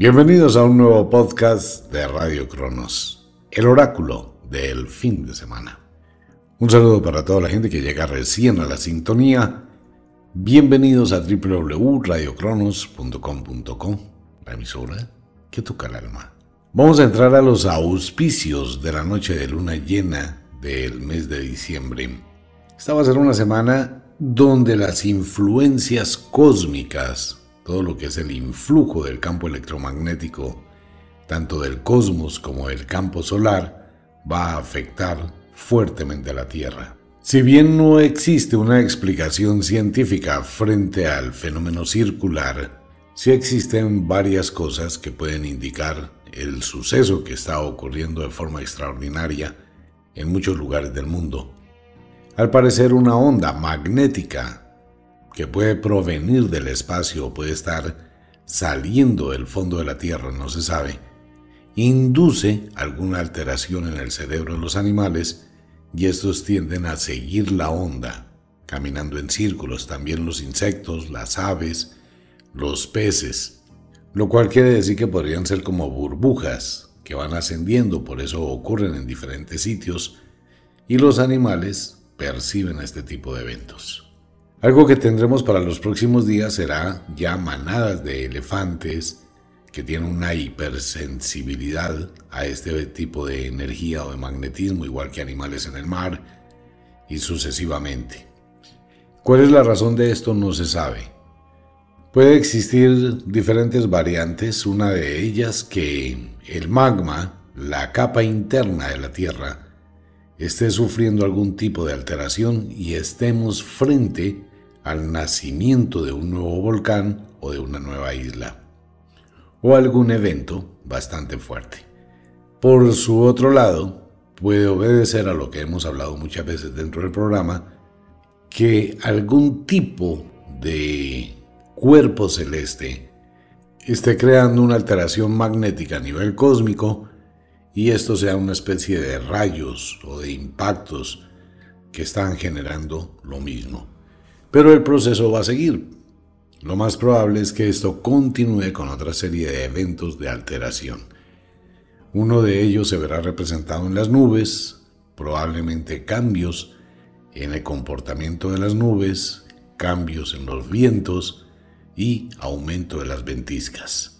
Bienvenidos a un nuevo podcast de Radio Cronos, el oráculo del fin de semana. Un saludo para toda la gente que llega recién a la sintonía. Bienvenidos a www.radiocronos.com.com. la emisora que toca el alma. Vamos a entrar a los auspicios de la noche de luna llena del mes de diciembre. Esta va a ser una semana donde las influencias cósmicas todo lo que es el influjo del campo electromagnético, tanto del cosmos como del campo solar, va a afectar fuertemente a la Tierra. Si bien no existe una explicación científica frente al fenómeno circular, sí existen varias cosas que pueden indicar el suceso que está ocurriendo de forma extraordinaria en muchos lugares del mundo. Al parecer una onda magnética que puede provenir del espacio o puede estar saliendo del fondo de la Tierra, no se sabe, induce alguna alteración en el cerebro de los animales y estos tienden a seguir la onda, caminando en círculos, también los insectos, las aves, los peces, lo cual quiere decir que podrían ser como burbujas que van ascendiendo, por eso ocurren en diferentes sitios, y los animales perciben este tipo de eventos. Algo que tendremos para los próximos días será ya manadas de elefantes que tienen una hipersensibilidad a este tipo de energía o de magnetismo, igual que animales en el mar, y sucesivamente. ¿Cuál es la razón de esto? No se sabe. Puede existir diferentes variantes, una de ellas que el magma, la capa interna de la Tierra, esté sufriendo algún tipo de alteración y estemos frente al nacimiento de un nuevo volcán o de una nueva isla, o algún evento bastante fuerte. Por su otro lado, puede obedecer a lo que hemos hablado muchas veces dentro del programa, que algún tipo de cuerpo celeste esté creando una alteración magnética a nivel cósmico y esto sea una especie de rayos o de impactos que están generando lo mismo. Pero el proceso va a seguir. Lo más probable es que esto continúe con otra serie de eventos de alteración. Uno de ellos se verá representado en las nubes, probablemente cambios en el comportamiento de las nubes, cambios en los vientos y aumento de las ventiscas.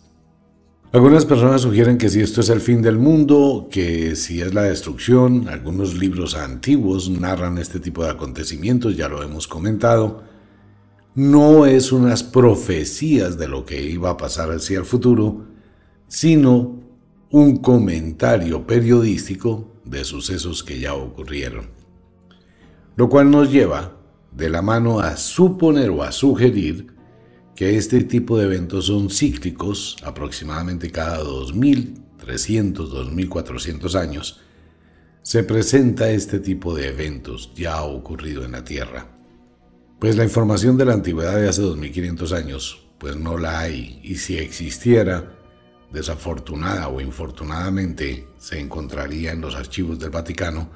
Algunas personas sugieren que si esto es el fin del mundo, que si es la destrucción, algunos libros antiguos narran este tipo de acontecimientos, ya lo hemos comentado, no es unas profecías de lo que iba a pasar hacia el futuro, sino un comentario periodístico de sucesos que ya ocurrieron. Lo cual nos lleva de la mano a suponer o a sugerir que este tipo de eventos son cíclicos, aproximadamente cada 2.300, 2.400 años, se presenta este tipo de eventos ya ocurrido en la Tierra. Pues la información de la antigüedad de hace 2.500 años, pues no la hay, y si existiera, desafortunada o infortunadamente, se encontraría en los archivos del Vaticano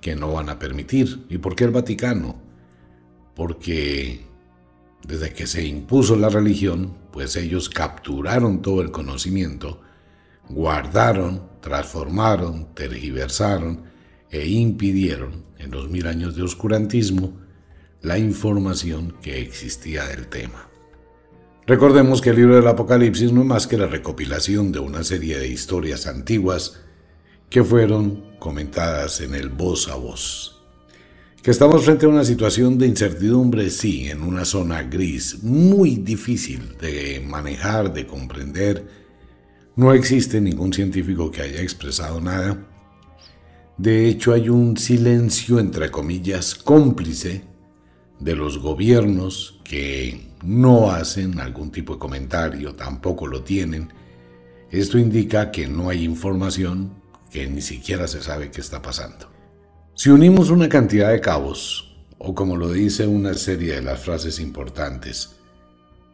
que no van a permitir. ¿Y por qué el Vaticano? Porque desde que se impuso la religión, pues ellos capturaron todo el conocimiento, guardaron, transformaron, tergiversaron e impidieron en los mil años de oscurantismo la información que existía del tema. Recordemos que el libro del Apocalipsis no es más que la recopilación de una serie de historias antiguas que fueron comentadas en el voz a voz. Que estamos frente a una situación de incertidumbre, sí, en una zona gris, muy difícil de manejar, de comprender. No existe ningún científico que haya expresado nada. De hecho, hay un silencio, entre comillas, cómplice de los gobiernos que no hacen algún tipo de comentario, tampoco lo tienen. Esto indica que no hay información, que ni siquiera se sabe qué está pasando. Si unimos una cantidad de cabos, o como lo dice una serie de las frases importantes,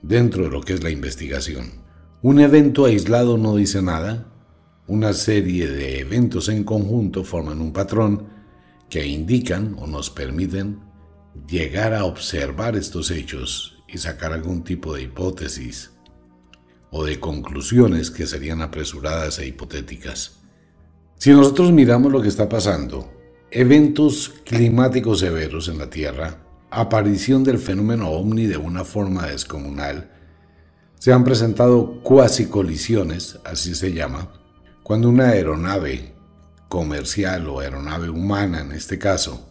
dentro de lo que es la investigación, un evento aislado no dice nada, una serie de eventos en conjunto forman un patrón que indican o nos permiten llegar a observar estos hechos y sacar algún tipo de hipótesis o de conclusiones que serían apresuradas e hipotéticas. Si nosotros miramos lo que está pasando Eventos climáticos severos en la Tierra, aparición del fenómeno ovni de una forma descomunal, se han presentado cuasi colisiones, así se llama, cuando una aeronave comercial o aeronave humana en este caso,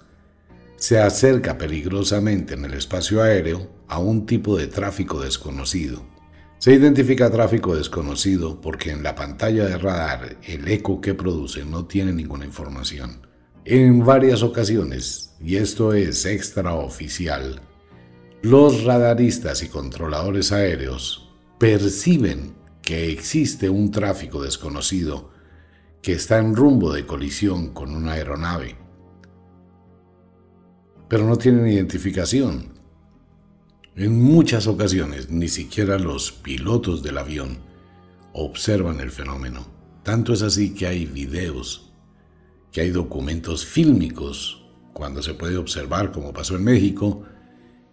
se acerca peligrosamente en el espacio aéreo a un tipo de tráfico desconocido. Se identifica tráfico desconocido porque en la pantalla de radar el eco que produce no tiene ninguna información en varias ocasiones, y esto es extraoficial. Los radaristas y controladores aéreos perciben que existe un tráfico desconocido que está en rumbo de colisión con una aeronave, pero no tienen identificación. En muchas ocasiones ni siquiera los pilotos del avión observan el fenómeno. Tanto es así que hay videos que hay documentos fílmicos, cuando se puede observar, como pasó en México,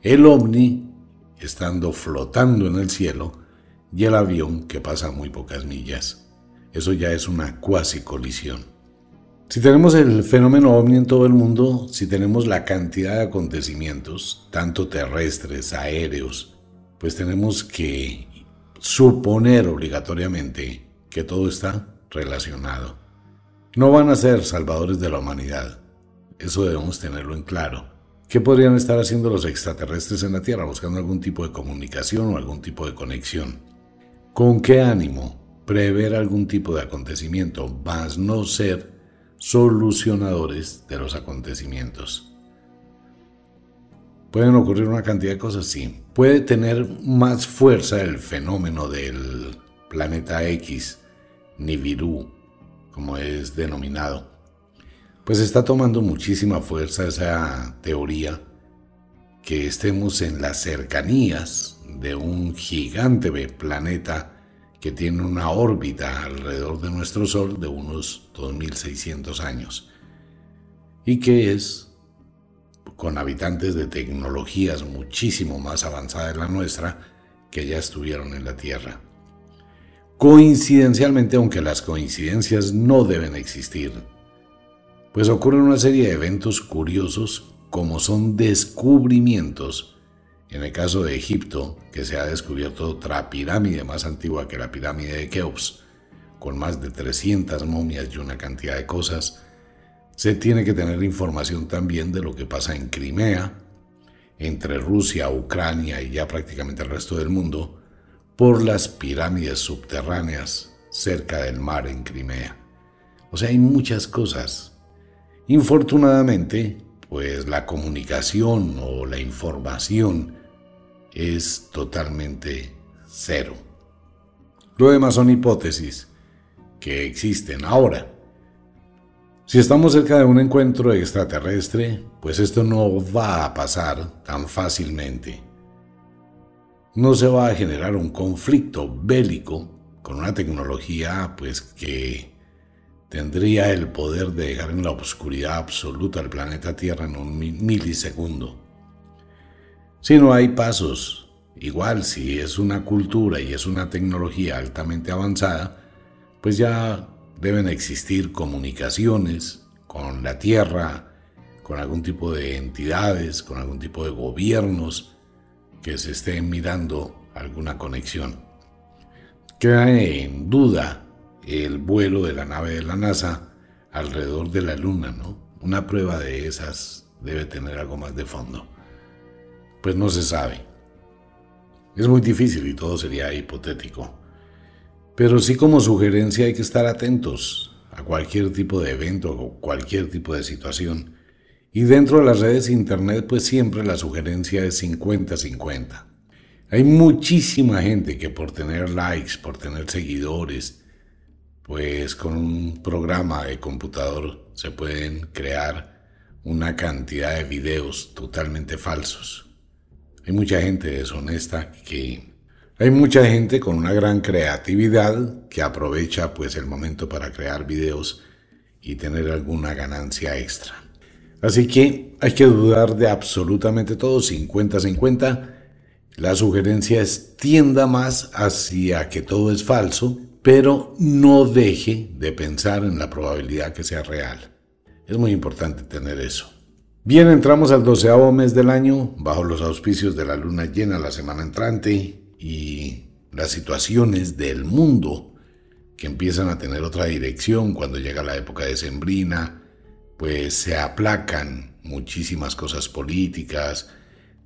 el ovni estando flotando en el cielo y el avión que pasa muy pocas millas. Eso ya es una cuasi colisión. Si tenemos el fenómeno ovni en todo el mundo, si tenemos la cantidad de acontecimientos, tanto terrestres, aéreos, pues tenemos que suponer obligatoriamente que todo está relacionado. No van a ser salvadores de la humanidad. Eso debemos tenerlo en claro. ¿Qué podrían estar haciendo los extraterrestres en la Tierra buscando algún tipo de comunicación o algún tipo de conexión? ¿Con qué ánimo? Prever algún tipo de acontecimiento, más no ser solucionadores de los acontecimientos. ¿Pueden ocurrir una cantidad de cosas? Sí. ¿Puede tener más fuerza el fenómeno del planeta X, Nibiru, como es denominado, pues está tomando muchísima fuerza esa teoría que estemos en las cercanías de un gigante planeta que tiene una órbita alrededor de nuestro Sol de unos 2.600 años y que es con habitantes de tecnologías muchísimo más avanzadas de la nuestra que ya estuvieron en la Tierra coincidencialmente, aunque las coincidencias no deben existir, pues ocurren una serie de eventos curiosos como son descubrimientos. En el caso de Egipto, que se ha descubierto otra pirámide más antigua que la pirámide de Keops, con más de 300 momias y una cantidad de cosas, se tiene que tener información también de lo que pasa en Crimea, entre Rusia, Ucrania y ya prácticamente el resto del mundo, por las pirámides subterráneas cerca del mar en Crimea. O sea, hay muchas cosas. Infortunadamente, pues la comunicación o la información es totalmente cero. Lo demás son hipótesis que existen ahora. Si estamos cerca de un encuentro extraterrestre, pues esto no va a pasar tan fácilmente no se va a generar un conflicto bélico con una tecnología pues que tendría el poder de dejar en la oscuridad absoluta el planeta Tierra en un milisegundo. Si no hay pasos, igual si es una cultura y es una tecnología altamente avanzada, pues ya deben existir comunicaciones con la Tierra, con algún tipo de entidades, con algún tipo de gobiernos, que se esté mirando alguna conexión. Queda en duda el vuelo de la nave de la NASA alrededor de la Luna, ¿no? Una prueba de esas debe tener algo más de fondo. Pues no se sabe. Es muy difícil y todo sería hipotético. Pero sí como sugerencia hay que estar atentos a cualquier tipo de evento o cualquier tipo de situación y dentro de las redes internet, pues siempre la sugerencia es 50-50. Hay muchísima gente que por tener likes, por tener seguidores, pues con un programa de computador se pueden crear una cantidad de videos totalmente falsos. Hay mucha gente deshonesta que... Hay mucha gente con una gran creatividad que aprovecha pues el momento para crear videos y tener alguna ganancia extra. Así que hay que dudar de absolutamente todo, 50-50. La sugerencia es tienda más hacia que todo es falso, pero no deje de pensar en la probabilidad que sea real. Es muy importante tener eso. Bien, entramos al doceavo mes del año, bajo los auspicios de la luna llena la semana entrante y las situaciones del mundo que empiezan a tener otra dirección cuando llega la época de sembrina pues se aplacan muchísimas cosas políticas,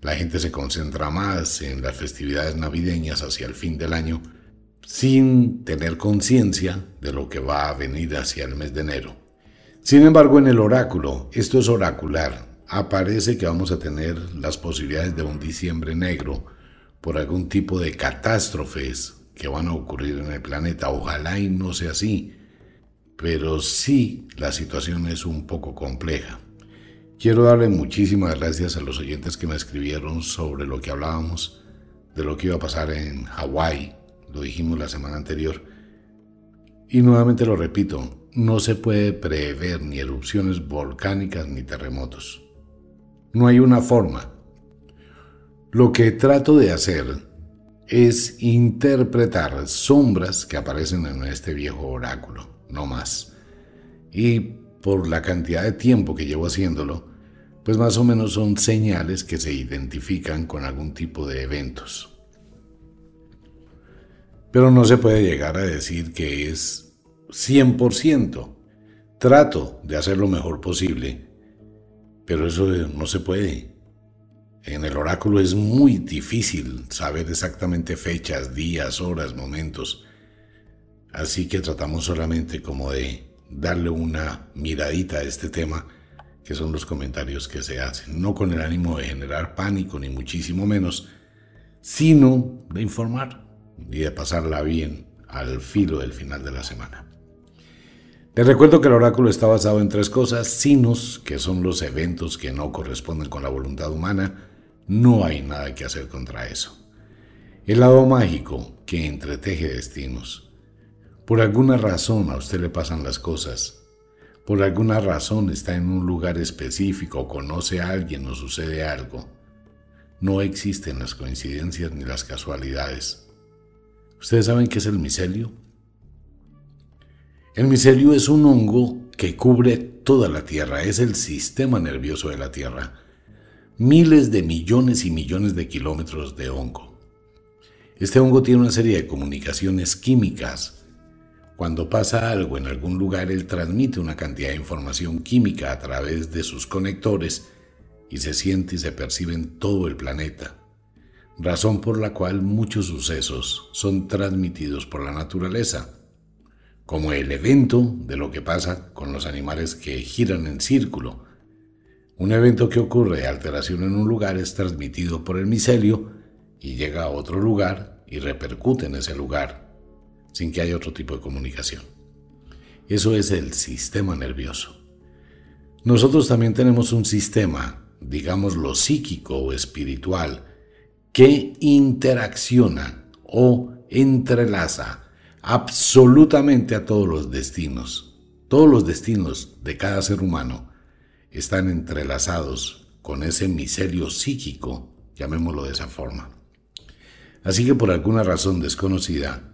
la gente se concentra más en las festividades navideñas hacia el fin del año, sin tener conciencia de lo que va a venir hacia el mes de enero. Sin embargo, en el oráculo, esto es oracular, aparece que vamos a tener las posibilidades de un diciembre negro por algún tipo de catástrofes que van a ocurrir en el planeta. Ojalá y no sea así pero sí la situación es un poco compleja. Quiero darle muchísimas gracias a los oyentes que me escribieron sobre lo que hablábamos, de lo que iba a pasar en Hawái, lo dijimos la semana anterior. Y nuevamente lo repito, no se puede prever ni erupciones volcánicas ni terremotos. No hay una forma. Lo que trato de hacer es interpretar sombras que aparecen en este viejo oráculo no más. Y por la cantidad de tiempo que llevo haciéndolo, pues más o menos son señales que se identifican con algún tipo de eventos. Pero no se puede llegar a decir que es 100%. Trato de hacer lo mejor posible, pero eso no se puede. En el oráculo es muy difícil saber exactamente fechas, días, horas, momentos. Así que tratamos solamente como de darle una miradita a este tema, que son los comentarios que se hacen, no con el ánimo de generar pánico, ni muchísimo menos, sino de informar y de pasarla bien al filo del final de la semana. Te recuerdo que el oráculo está basado en tres cosas, sinos, que son los eventos que no corresponden con la voluntad humana, no hay nada que hacer contra eso. El lado mágico, que entreteje destinos. Por alguna razón a usted le pasan las cosas. Por alguna razón está en un lugar específico, conoce a alguien o sucede algo. No existen las coincidencias ni las casualidades. ¿Ustedes saben qué es el micelio? El micelio es un hongo que cubre toda la Tierra, es el sistema nervioso de la Tierra. Miles de millones y millones de kilómetros de hongo. Este hongo tiene una serie de comunicaciones químicas cuando pasa algo en algún lugar, él transmite una cantidad de información química a través de sus conectores y se siente y se percibe en todo el planeta, razón por la cual muchos sucesos son transmitidos por la naturaleza, como el evento de lo que pasa con los animales que giran en círculo. Un evento que ocurre de alteración en un lugar es transmitido por el micelio y llega a otro lugar y repercute en ese lugar sin que haya otro tipo de comunicación. Eso es el sistema nervioso. Nosotros también tenemos un sistema, digamos lo psíquico o espiritual, que interacciona o entrelaza absolutamente a todos los destinos. Todos los destinos de cada ser humano están entrelazados con ese miserio psíquico, llamémoslo de esa forma. Así que por alguna razón desconocida,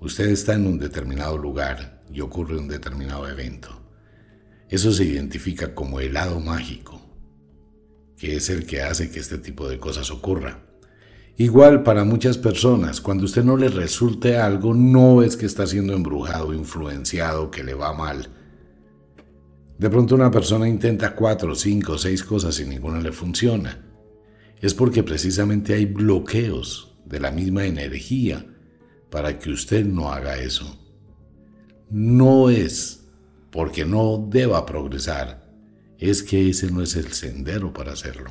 Usted está en un determinado lugar y ocurre un determinado evento. Eso se identifica como el lado mágico, que es el que hace que este tipo de cosas ocurra. Igual para muchas personas, cuando usted no le resulte algo, no es que está siendo embrujado, influenciado, que le va mal. De pronto una persona intenta cuatro, cinco, seis cosas y ninguna le funciona. Es porque precisamente hay bloqueos de la misma energía para que usted no haga eso. No es porque no deba progresar, es que ese no es el sendero para hacerlo.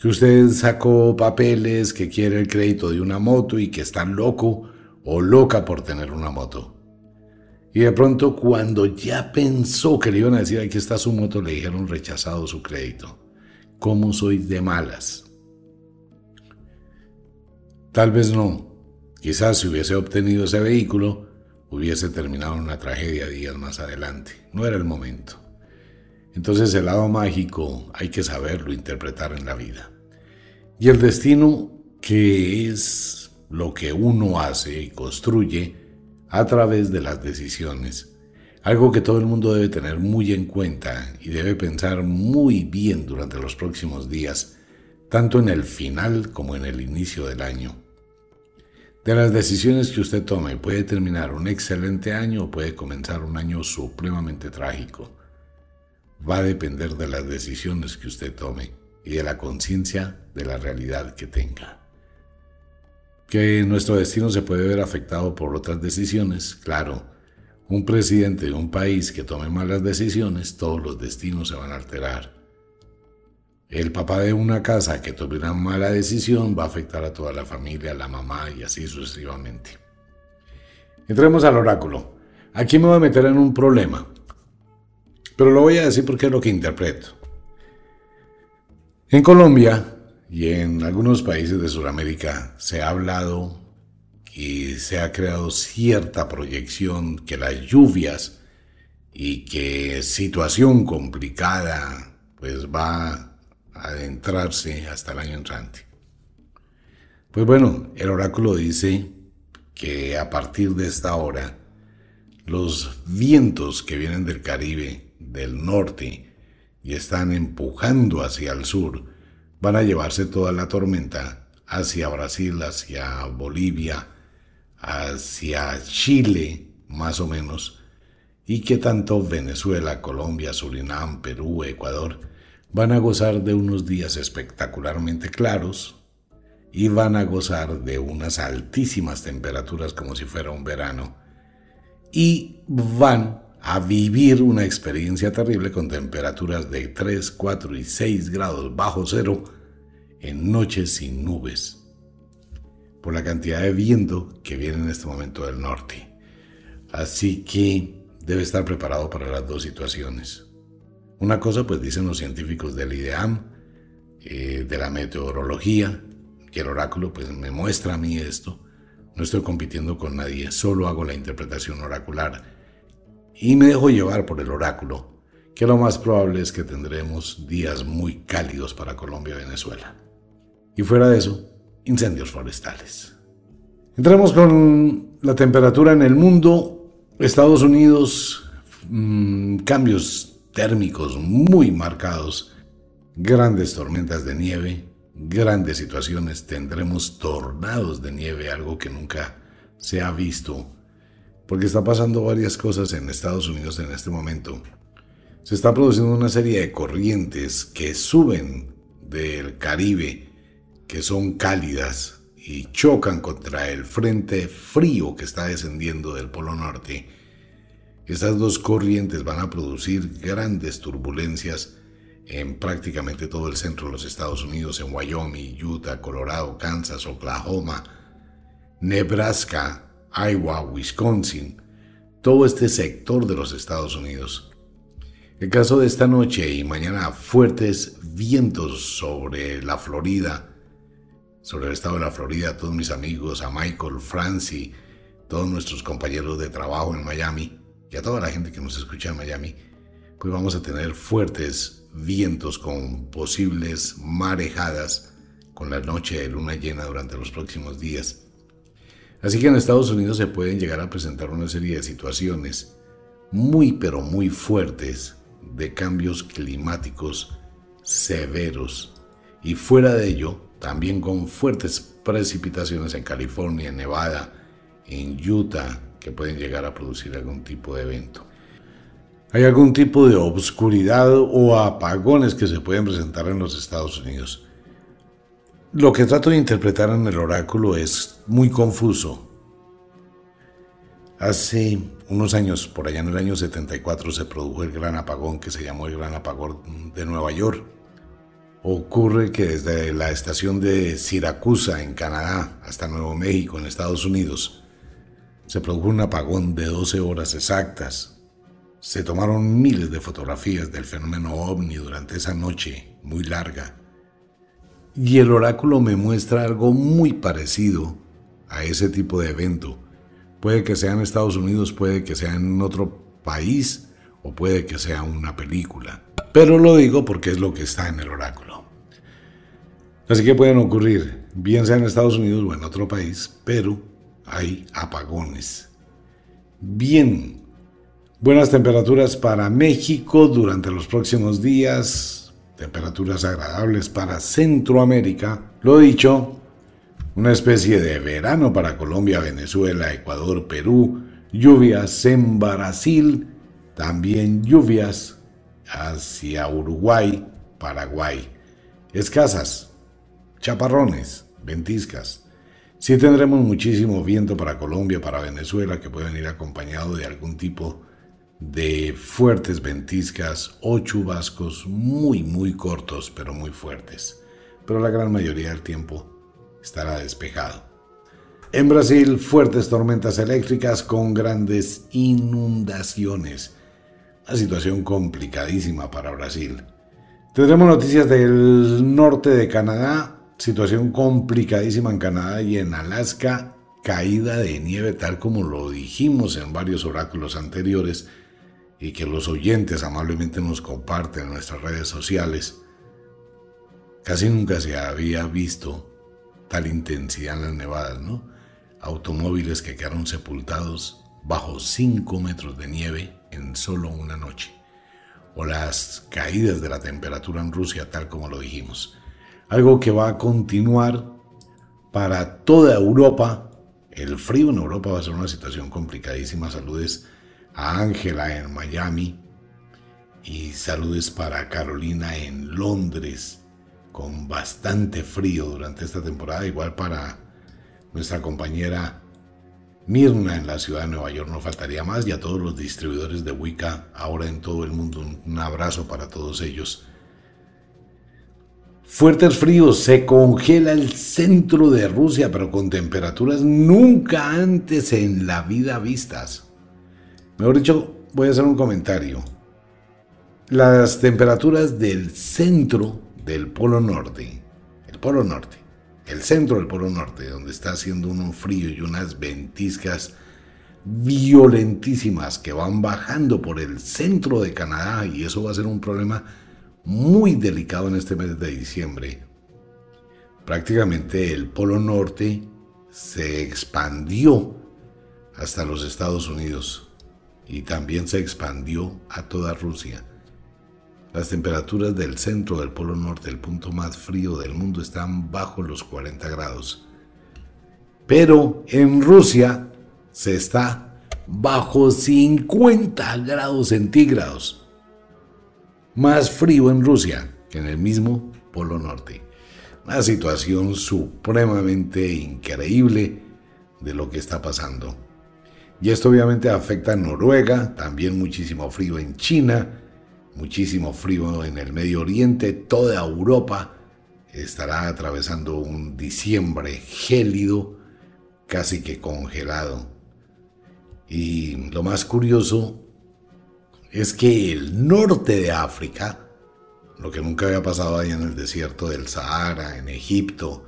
Que usted sacó papeles, que quiere el crédito de una moto y que está loco o loca por tener una moto. Y de pronto cuando ya pensó que le iban a decir aquí está su moto, le dijeron rechazado su crédito. ¿Cómo soy de malas? Tal vez no, Quizás si hubiese obtenido ese vehículo, hubiese terminado una tragedia días más adelante. No era el momento. Entonces el lado mágico hay que saberlo interpretar en la vida. Y el destino, que es lo que uno hace y construye a través de las decisiones. Algo que todo el mundo debe tener muy en cuenta y debe pensar muy bien durante los próximos días, tanto en el final como en el inicio del año de las decisiones que usted tome puede terminar un excelente año o puede comenzar un año supremamente trágico. Va a depender de las decisiones que usted tome y de la conciencia de la realidad que tenga. Que nuestro destino se puede ver afectado por otras decisiones, claro. Un presidente de un país que tome malas decisiones, todos los destinos se van a alterar. El papá de una casa que tuviera una mala decisión va a afectar a toda la familia, a la mamá y así sucesivamente. Entremos al oráculo. Aquí me voy a meter en un problema, pero lo voy a decir porque es lo que interpreto. En Colombia y en algunos países de Sudamérica se ha hablado y se ha creado cierta proyección que las lluvias y que situación complicada pues va adentrarse hasta el año entrante. Pues bueno, el oráculo dice que a partir de esta hora, los vientos que vienen del Caribe, del norte, y están empujando hacia el sur, van a llevarse toda la tormenta hacia Brasil, hacia Bolivia, hacia Chile, más o menos, y que tanto Venezuela, Colombia, Surinam, Perú, Ecuador, van a gozar de unos días espectacularmente claros y van a gozar de unas altísimas temperaturas como si fuera un verano y van a vivir una experiencia terrible con temperaturas de 3, 4 y 6 grados bajo cero en noches sin nubes por la cantidad de viento que viene en este momento del norte. Así que debe estar preparado para las dos situaciones. Una cosa, pues dicen los científicos del IDEAM, eh, de la meteorología, que el oráculo pues me muestra a mí esto. No estoy compitiendo con nadie, solo hago la interpretación oracular y me dejo llevar por el oráculo, que lo más probable es que tendremos días muy cálidos para Colombia y Venezuela. Y fuera de eso, incendios forestales. Entramos con la temperatura en el mundo. Estados Unidos, mm, cambios térmicos muy marcados, grandes tormentas de nieve, grandes situaciones, tendremos tornados de nieve, algo que nunca se ha visto, porque está pasando varias cosas en Estados Unidos en este momento. Se está produciendo una serie de corrientes que suben del Caribe, que son cálidas y chocan contra el frente frío que está descendiendo del Polo Norte estas dos corrientes van a producir grandes turbulencias en prácticamente todo el centro de los Estados Unidos, en Wyoming, Utah, Colorado, Kansas, Oklahoma, Nebraska, Iowa, Wisconsin, todo este sector de los Estados Unidos. El caso de esta noche y mañana, fuertes vientos sobre la Florida, sobre el estado de la Florida, todos mis amigos, a Michael, Francie, todos nuestros compañeros de trabajo en Miami y a toda la gente que nos escucha en Miami, pues vamos a tener fuertes vientos con posibles marejadas con la noche de luna llena durante los próximos días. Así que en Estados Unidos se pueden llegar a presentar una serie de situaciones muy pero muy fuertes de cambios climáticos severos y fuera de ello también con fuertes precipitaciones en California, en Nevada, en Utah, que pueden llegar a producir algún tipo de evento. Hay algún tipo de obscuridad o apagones que se pueden presentar en los Estados Unidos. Lo que trato de interpretar en el oráculo es muy confuso. Hace unos años, por allá en el año 74, se produjo el gran apagón que se llamó el gran apagón de Nueva York. Ocurre que desde la estación de Siracusa, en Canadá, hasta Nuevo México, en Estados Unidos, se produjo un apagón de 12 horas exactas. Se tomaron miles de fotografías del fenómeno ovni durante esa noche muy larga. Y el oráculo me muestra algo muy parecido a ese tipo de evento. Puede que sea en Estados Unidos, puede que sea en otro país o puede que sea una película. Pero lo digo porque es lo que está en el oráculo. Así que pueden ocurrir, bien sea en Estados Unidos o en otro país, pero hay apagones. Bien, buenas temperaturas para México durante los próximos días, temperaturas agradables para Centroamérica. Lo dicho, una especie de verano para Colombia, Venezuela, Ecuador, Perú, lluvias en Brasil, también lluvias hacia Uruguay, Paraguay, escasas, chaparrones, ventiscas. Sí tendremos muchísimo viento para Colombia, para Venezuela, que pueden ir acompañado de algún tipo de fuertes ventiscas o chubascos muy, muy cortos, pero muy fuertes. Pero la gran mayoría del tiempo estará despejado. En Brasil, fuertes tormentas eléctricas con grandes inundaciones. Una situación complicadísima para Brasil. Tendremos noticias del norte de Canadá, situación complicadísima en Canadá y en Alaska, caída de nieve tal como lo dijimos en varios oráculos anteriores y que los oyentes amablemente nos comparten en nuestras redes sociales. Casi nunca se había visto tal intensidad en las nevadas, ¿no? Automóviles que quedaron sepultados bajo 5 metros de nieve en solo una noche. O las caídas de la temperatura en Rusia, tal como lo dijimos algo que va a continuar para toda Europa. El frío en Europa va a ser una situación complicadísima. Saludes a Ángela en Miami y saludes para Carolina en Londres con bastante frío durante esta temporada. Igual para nuestra compañera Mirna en la ciudad de Nueva York, no faltaría más. Y a todos los distribuidores de Wicca ahora en todo el mundo, un abrazo para todos ellos. Fuertes fríos, se congela el centro de Rusia, pero con temperaturas nunca antes en la vida vistas. Mejor dicho, voy a hacer un comentario. Las temperaturas del centro del Polo Norte, el Polo Norte, el centro del Polo Norte, donde está haciendo un frío y unas ventiscas violentísimas que van bajando por el centro de Canadá y eso va a ser un problema muy delicado en este mes de diciembre. Prácticamente el Polo Norte se expandió hasta los Estados Unidos y también se expandió a toda Rusia. Las temperaturas del centro del Polo Norte, el punto más frío del mundo, están bajo los 40 grados. Pero en Rusia se está bajo 50 grados centígrados más frío en Rusia que en el mismo Polo Norte. Una situación supremamente increíble de lo que está pasando. Y esto obviamente afecta a Noruega, también muchísimo frío en China, muchísimo frío en el Medio Oriente, toda Europa estará atravesando un diciembre gélido, casi que congelado. Y lo más curioso es que el norte de África, lo que nunca había pasado ahí en el desierto del Sahara, en Egipto,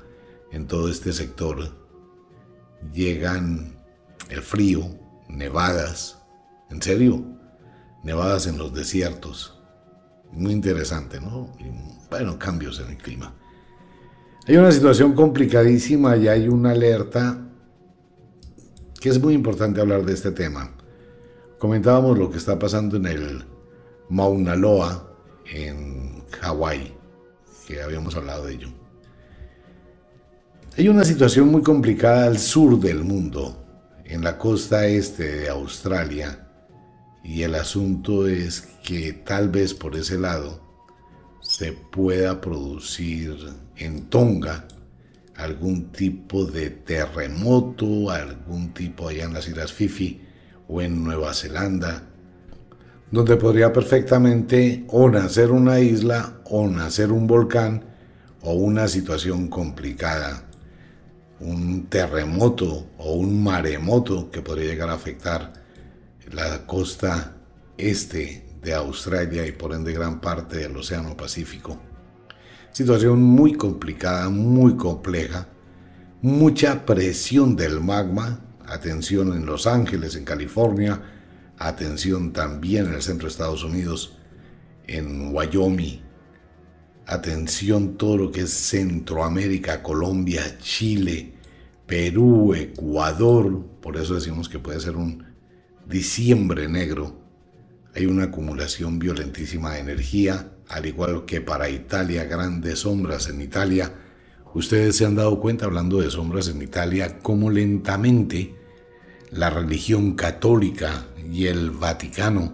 en todo este sector, llegan el frío, nevadas, en serio, nevadas en los desiertos. Muy interesante, ¿no? bueno, cambios en el clima. Hay una situación complicadísima y hay una alerta que es muy importante hablar de este tema. Comentábamos lo que está pasando en el Mauna Loa, en Hawái, que habíamos hablado de ello. Hay una situación muy complicada al sur del mundo, en la costa este de Australia, y el asunto es que tal vez por ese lado se pueda producir en Tonga algún tipo de terremoto, algún tipo allá en las Islas Fifi, o en Nueva Zelanda, donde podría perfectamente o nacer una isla o nacer un volcán o una situación complicada, un terremoto o un maremoto que podría llegar a afectar la costa este de Australia y por ende gran parte del Océano Pacífico. Situación muy complicada, muy compleja, mucha presión del magma atención en Los Ángeles, en California, atención también en el centro de Estados Unidos, en Wyoming, atención todo lo que es Centroamérica, Colombia, Chile, Perú, Ecuador, por eso decimos que puede ser un diciembre negro, hay una acumulación violentísima de energía, al igual que para Italia, grandes sombras en Italia. Ustedes se han dado cuenta, hablando de sombras en Italia, cómo lentamente la religión católica y el Vaticano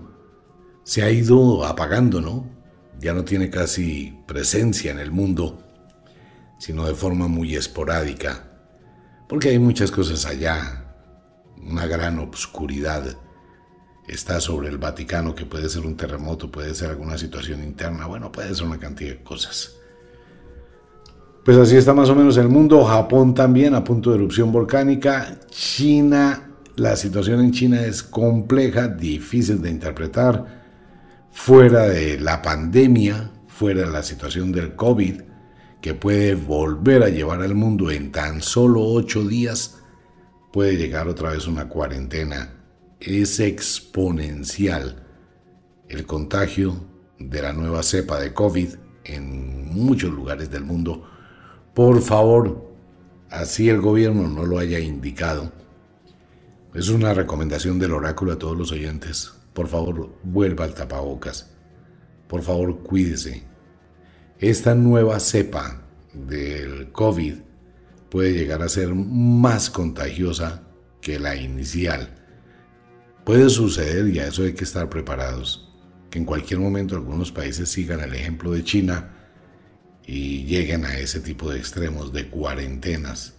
se ha ido apagando, ¿no? Ya no tiene casi presencia en el mundo, sino de forma muy esporádica, porque hay muchas cosas allá, una gran obscuridad está sobre el Vaticano, que puede ser un terremoto, puede ser alguna situación interna, bueno, puede ser una cantidad de cosas. Pues así está más o menos el mundo, Japón también a punto de erupción volcánica, China la situación en China es compleja, difícil de interpretar, fuera de la pandemia, fuera de la situación del COVID, que puede volver a llevar al mundo en tan solo ocho días, puede llegar otra vez una cuarentena. Es exponencial el contagio de la nueva cepa de COVID en muchos lugares del mundo. Por favor, así el gobierno no lo haya indicado es una recomendación del oráculo a todos los oyentes. Por favor, vuelva al tapabocas. Por favor, cuídese. Esta nueva cepa del COVID puede llegar a ser más contagiosa que la inicial. Puede suceder, y a eso hay que estar preparados, que en cualquier momento algunos países sigan el ejemplo de China y lleguen a ese tipo de extremos de cuarentenas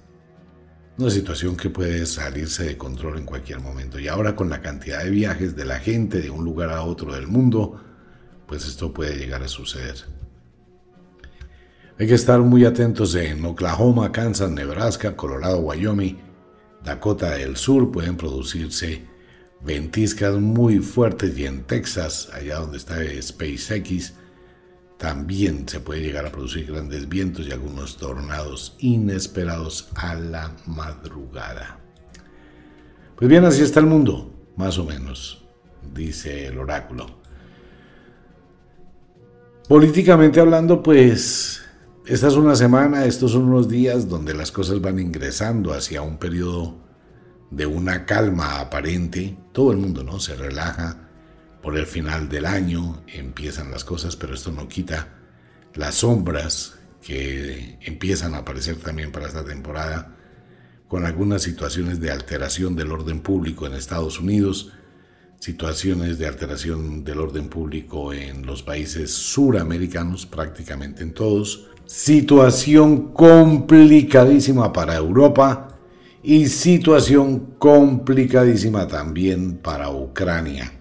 una situación que puede salirse de control en cualquier momento. Y ahora con la cantidad de viajes de la gente de un lugar a otro del mundo, pues esto puede llegar a suceder. Hay que estar muy atentos en Oklahoma, Kansas, Nebraska, Colorado, Wyoming, Dakota del Sur pueden producirse ventiscas muy fuertes y en Texas, allá donde está SpaceX, también se puede llegar a producir grandes vientos y algunos tornados inesperados a la madrugada. Pues bien, así está el mundo, más o menos, dice el oráculo. Políticamente hablando, pues esta es una semana, estos son unos días donde las cosas van ingresando hacia un periodo de una calma aparente. Todo el mundo, ¿no? Se relaja, por el final del año empiezan las cosas, pero esto no quita las sombras que empiezan a aparecer también para esta temporada, con algunas situaciones de alteración del orden público en Estados Unidos, situaciones de alteración del orden público en los países suramericanos, prácticamente en todos, situación complicadísima para Europa y situación complicadísima también para Ucrania.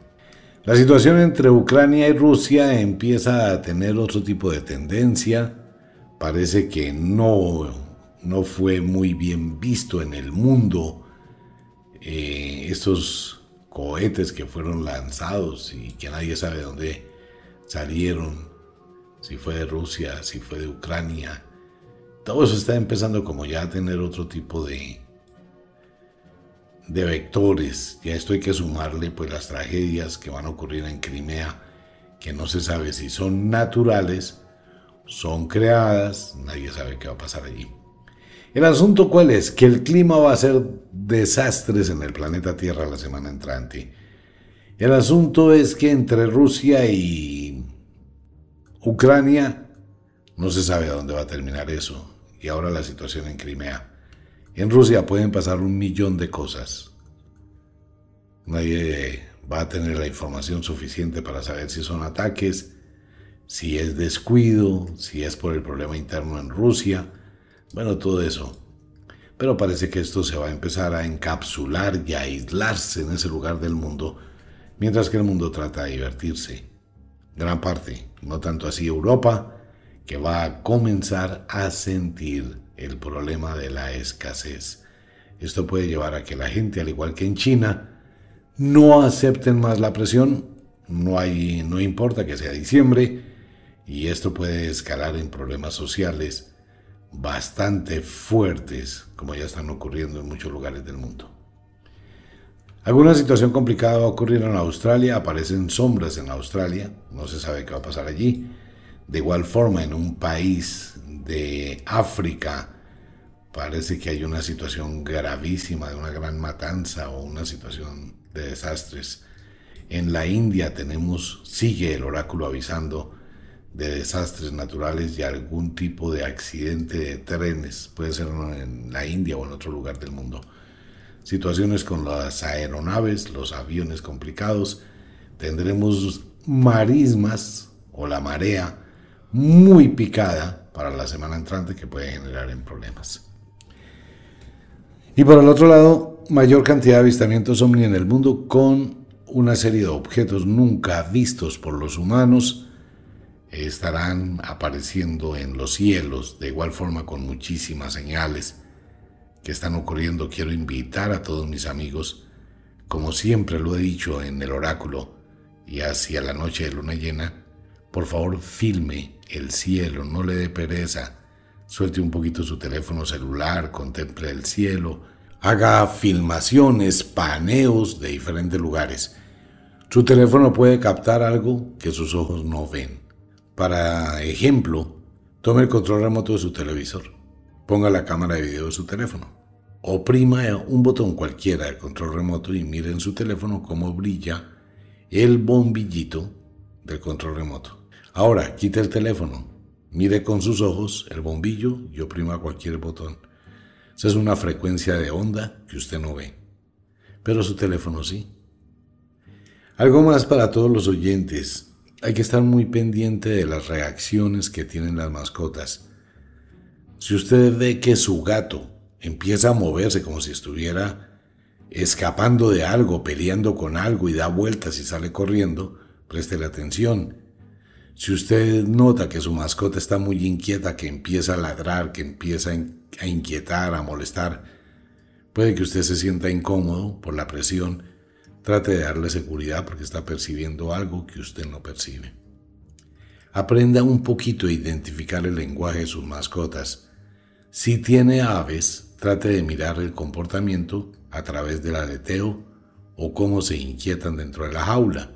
La situación entre Ucrania y Rusia empieza a tener otro tipo de tendencia. Parece que no, no fue muy bien visto en el mundo eh, estos cohetes que fueron lanzados y que nadie sabe dónde salieron, si fue de Rusia, si fue de Ucrania. Todo eso está empezando como ya a tener otro tipo de, de vectores, y a esto hay que sumarle pues las tragedias que van a ocurrir en Crimea, que no se sabe si son naturales, son creadas, nadie sabe qué va a pasar allí. El asunto cuál es, que el clima va a ser desastres en el planeta Tierra la semana entrante. El asunto es que entre Rusia y Ucrania no se sabe a dónde va a terminar eso. Y ahora la situación en Crimea. En Rusia pueden pasar un millón de cosas. Nadie va a tener la información suficiente para saber si son ataques, si es descuido, si es por el problema interno en Rusia, bueno, todo eso. Pero parece que esto se va a empezar a encapsular y a aislarse en ese lugar del mundo, mientras que el mundo trata de divertirse. Gran parte, no tanto así Europa, que va a comenzar a sentir el problema de la escasez. Esto puede llevar a que la gente, al igual que en China, no acepten más la presión, no, hay, no importa que sea diciembre, y esto puede escalar en problemas sociales bastante fuertes, como ya están ocurriendo en muchos lugares del mundo. Alguna situación complicada va a ocurrir en Australia, aparecen sombras en Australia, no se sabe qué va a pasar allí. De igual forma, en un país de África, parece que hay una situación gravísima de una gran matanza o una situación de desastres. En la India tenemos, sigue el oráculo avisando de desastres naturales y algún tipo de accidente de trenes, puede ser en la India o en otro lugar del mundo. Situaciones con las aeronaves, los aviones complicados, tendremos marismas o la marea, muy picada para la semana entrante que puede generar en problemas. Y por el otro lado, mayor cantidad de avistamientos ovni en el mundo con una serie de objetos nunca vistos por los humanos estarán apareciendo en los cielos, de igual forma con muchísimas señales que están ocurriendo. Quiero invitar a todos mis amigos, como siempre lo he dicho en el oráculo y hacia la noche de luna llena, por favor, filme el cielo, no le dé pereza. Suelte un poquito su teléfono celular, contemple el cielo, haga filmaciones, paneos de diferentes lugares. Su teléfono puede captar algo que sus ojos no ven. Para ejemplo, tome el control remoto de su televisor, ponga la cámara de video de su teléfono, oprima un botón cualquiera del control remoto y mire en su teléfono cómo brilla el bombillito del control remoto. Ahora, quite el teléfono, mire con sus ojos el bombillo y oprima cualquier botón. Esa es una frecuencia de onda que usted no ve, pero su teléfono sí. Algo más para todos los oyentes. Hay que estar muy pendiente de las reacciones que tienen las mascotas. Si usted ve que su gato empieza a moverse como si estuviera escapando de algo, peleando con algo y da vueltas y sale corriendo, preste la atención. Si usted nota que su mascota está muy inquieta, que empieza a ladrar, que empieza a inquietar, a molestar, puede que usted se sienta incómodo por la presión, trate de darle seguridad porque está percibiendo algo que usted no percibe. Aprenda un poquito a identificar el lenguaje de sus mascotas. Si tiene aves, trate de mirar el comportamiento a través del aleteo o cómo se inquietan dentro de la jaula.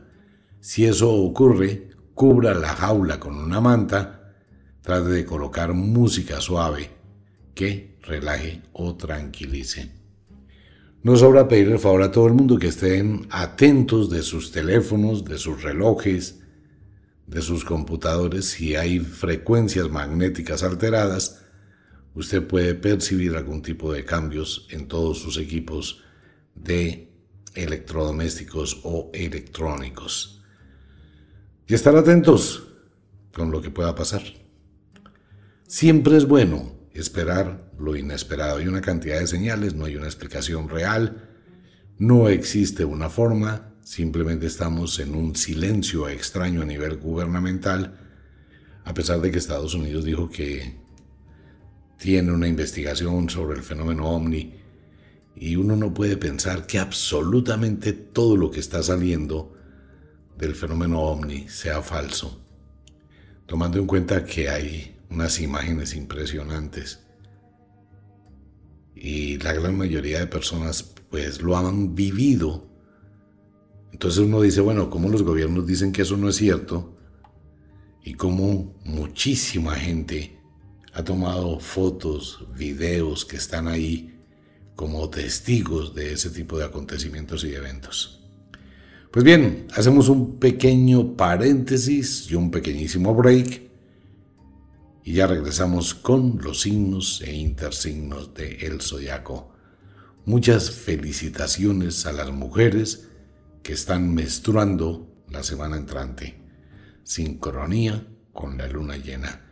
Si eso ocurre, cubra la jaula con una manta, trate de colocar música suave que relaje o tranquilice. No sobra pedir el favor a todo el mundo que estén atentos de sus teléfonos, de sus relojes, de sus computadores. Si hay frecuencias magnéticas alteradas, usted puede percibir algún tipo de cambios en todos sus equipos de electrodomésticos o electrónicos y estar atentos con lo que pueda pasar. Siempre es bueno esperar lo inesperado. Hay una cantidad de señales, no hay una explicación real, no existe una forma, simplemente estamos en un silencio extraño a nivel gubernamental, a pesar de que Estados Unidos dijo que tiene una investigación sobre el fenómeno OVNI y uno no puede pensar que absolutamente todo lo que está saliendo del fenómeno ovni sea falso, tomando en cuenta que hay unas imágenes impresionantes y la gran mayoría de personas pues lo han vivido. Entonces uno dice, bueno, ¿cómo los gobiernos dicen que eso no es cierto? Y cómo muchísima gente ha tomado fotos, videos que están ahí como testigos de ese tipo de acontecimientos y eventos. Pues bien, hacemos un pequeño paréntesis y un pequeñísimo break y ya regresamos con los signos e intersignos de El Zodiaco. Muchas felicitaciones a las mujeres que están menstruando la semana entrante. Sincronía con la luna llena.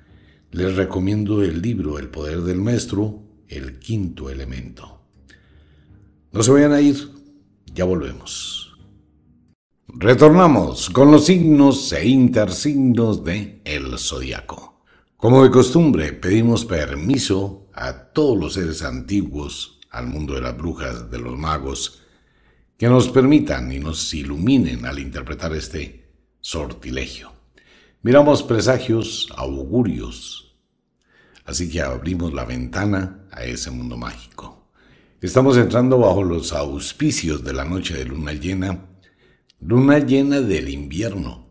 Les recomiendo el libro El poder del maestro, el quinto elemento. No se vayan a ir, ya volvemos. Retornamos con los signos e intersignos de el zodiaco. Como de costumbre, pedimos permiso a todos los seres antiguos, al mundo de las brujas, de los magos, que nos permitan y nos iluminen al interpretar este sortilegio. Miramos presagios, augurios. Así que abrimos la ventana a ese mundo mágico. Estamos entrando bajo los auspicios de la noche de luna llena Luna llena del invierno.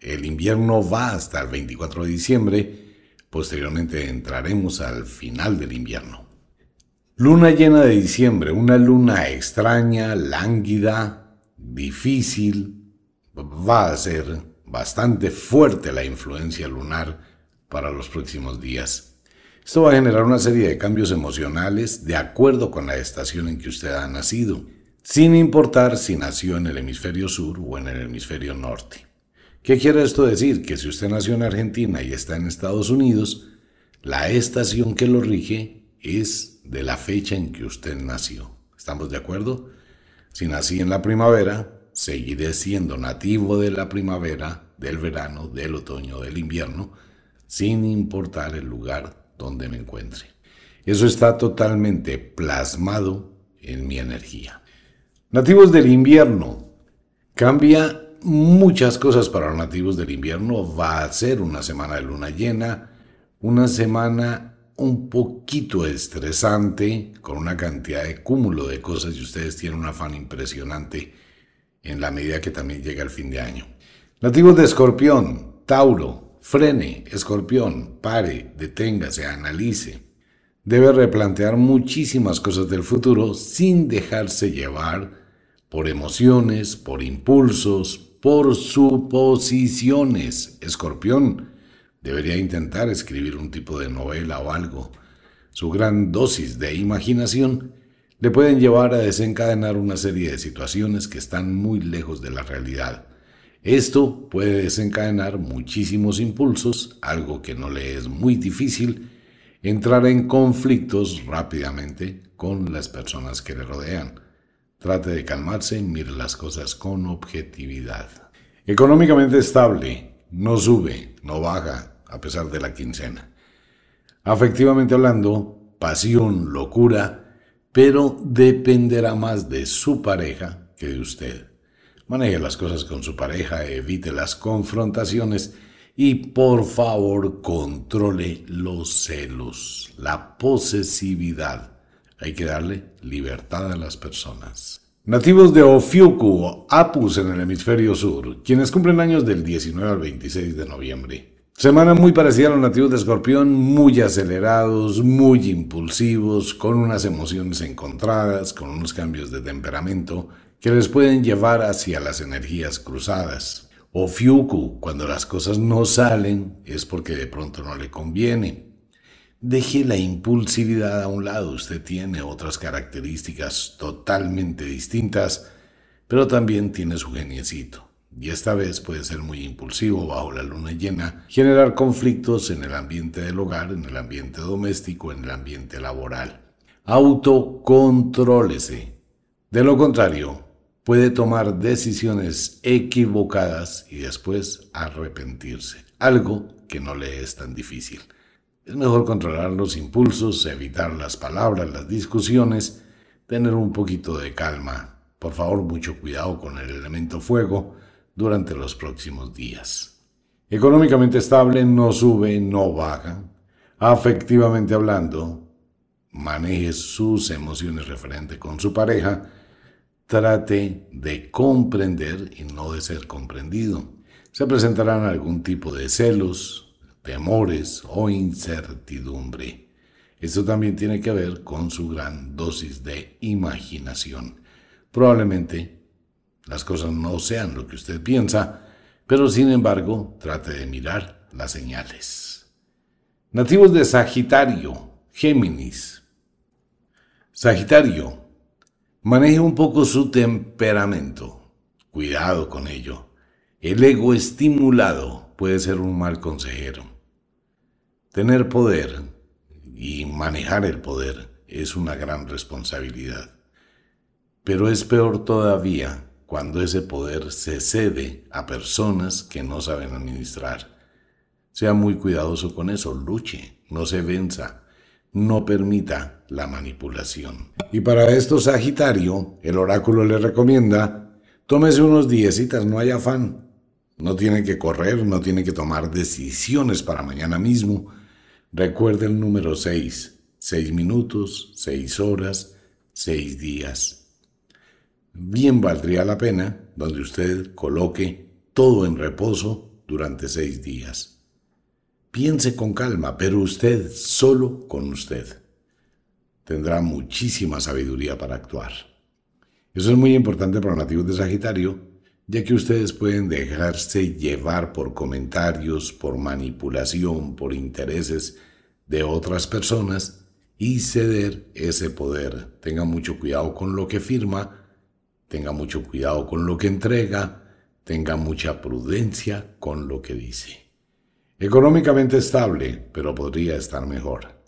El invierno va hasta el 24 de diciembre, posteriormente entraremos al final del invierno. Luna llena de diciembre, una luna extraña, lánguida, difícil. Va a ser bastante fuerte la influencia lunar para los próximos días. Esto va a generar una serie de cambios emocionales de acuerdo con la estación en que usted ha nacido sin importar si nació en el hemisferio sur o en el hemisferio norte. ¿Qué quiere esto decir? Que si usted nació en Argentina y está en Estados Unidos, la estación que lo rige es de la fecha en que usted nació. ¿Estamos de acuerdo? Si nací en la primavera, seguiré siendo nativo de la primavera, del verano, del otoño, del invierno, sin importar el lugar donde me encuentre. Eso está totalmente plasmado en mi energía. Nativos del invierno. Cambia muchas cosas para los nativos del invierno. Va a ser una semana de luna llena, una semana un poquito estresante, con una cantidad de cúmulo de cosas y ustedes tienen un afán impresionante en la medida que también llega el fin de año. Nativos de escorpión, Tauro, frene, escorpión, pare, deténgase, analice. Debe replantear muchísimas cosas del futuro sin dejarse llevar por emociones, por impulsos, por suposiciones. Escorpión debería intentar escribir un tipo de novela o algo. Su gran dosis de imaginación le pueden llevar a desencadenar una serie de situaciones que están muy lejos de la realidad. Esto puede desencadenar muchísimos impulsos, algo que no le es muy difícil, entrar en conflictos rápidamente con las personas que le rodean. Trate de calmarse y mire las cosas con objetividad. Económicamente estable, no sube, no baja, a pesar de la quincena. Afectivamente hablando, pasión, locura, pero dependerá más de su pareja que de usted. Maneje las cosas con su pareja, evite las confrontaciones y por favor controle los celos, la posesividad hay que darle libertad a las personas. Nativos de Ofiuku, Apus en el hemisferio sur, quienes cumplen años del 19 al 26 de noviembre. Semana muy parecida a los nativos de Escorpión, muy acelerados, muy impulsivos, con unas emociones encontradas, con unos cambios de temperamento que les pueden llevar hacia las energías cruzadas. Ofiuku, cuando las cosas no salen, es porque de pronto no le conviene. Deje la impulsividad a un lado, usted tiene otras características totalmente distintas, pero también tiene su geniecito. Y esta vez puede ser muy impulsivo bajo la luna llena, generar conflictos en el ambiente del hogar, en el ambiente doméstico, en el ambiente laboral. Autocontrólese. De lo contrario, puede tomar decisiones equivocadas y después arrepentirse, algo que no le es tan difícil. Es mejor controlar los impulsos, evitar las palabras, las discusiones, tener un poquito de calma. Por favor, mucho cuidado con el elemento fuego durante los próximos días. Económicamente estable, no sube, no baja. Afectivamente hablando, maneje sus emociones referente con su pareja. Trate de comprender y no de ser comprendido. Se presentarán algún tipo de celos, temores o incertidumbre. Esto también tiene que ver con su gran dosis de imaginación. Probablemente las cosas no sean lo que usted piensa, pero sin embargo trate de mirar las señales. Nativos de Sagitario, Géminis. Sagitario, maneje un poco su temperamento. Cuidado con ello. El ego estimulado puede ser un mal consejero. Tener poder y manejar el poder es una gran responsabilidad. Pero es peor todavía cuando ese poder se cede a personas que no saben administrar. Sea muy cuidadoso con eso, luche, no se venza, no permita la manipulación. Y para esto, Sagitario, el oráculo le recomienda, tómese unos diecitas, no hay afán. No tiene que correr, no tiene que tomar decisiones para mañana mismo. Recuerda el número 6, 6 minutos, 6 horas, 6 días. Bien valdría la pena donde usted coloque todo en reposo durante 6 días. Piense con calma, pero usted solo con usted. Tendrá muchísima sabiduría para actuar. Eso es muy importante para la nativos de Sagitario ya que ustedes pueden dejarse llevar por comentarios, por manipulación, por intereses de otras personas y ceder ese poder. Tenga mucho cuidado con lo que firma, tenga mucho cuidado con lo que entrega, tenga mucha prudencia con lo que dice. Económicamente estable, pero podría estar mejor.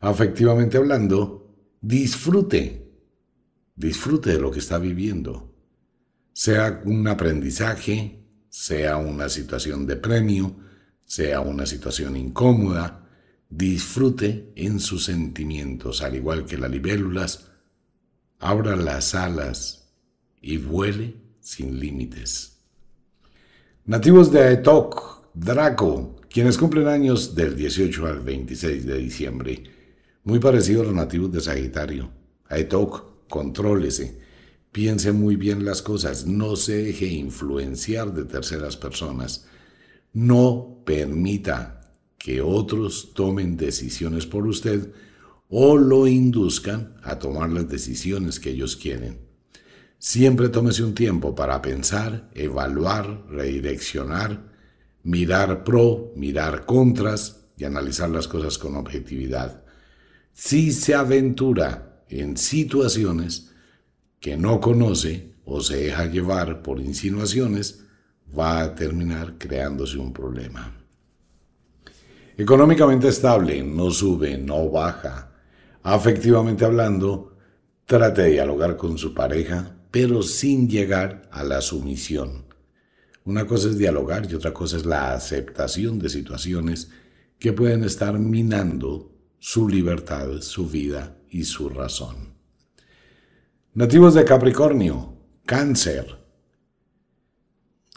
Afectivamente hablando, disfrute, disfrute de lo que está viviendo sea un aprendizaje, sea una situación de premio, sea una situación incómoda, disfrute en sus sentimientos, al igual que las libélulas, abra las alas y vuele sin límites. Nativos de Aetok, Draco, quienes cumplen años del 18 al 26 de diciembre, muy parecido a los nativos de Sagitario. Aetok, contrólese Piense muy bien las cosas, no se deje influenciar de terceras personas. No permita que otros tomen decisiones por usted o lo induzcan a tomar las decisiones que ellos quieren. Siempre tómese un tiempo para pensar, evaluar, redireccionar, mirar pro, mirar contras y analizar las cosas con objetividad. Si se aventura en situaciones que no conoce o se deja llevar por insinuaciones, va a terminar creándose un problema. Económicamente estable, no sube, no baja. Afectivamente hablando, trate de dialogar con su pareja, pero sin llegar a la sumisión. Una cosa es dialogar y otra cosa es la aceptación de situaciones que pueden estar minando su libertad, su vida y su razón. Nativos de Capricornio, cáncer.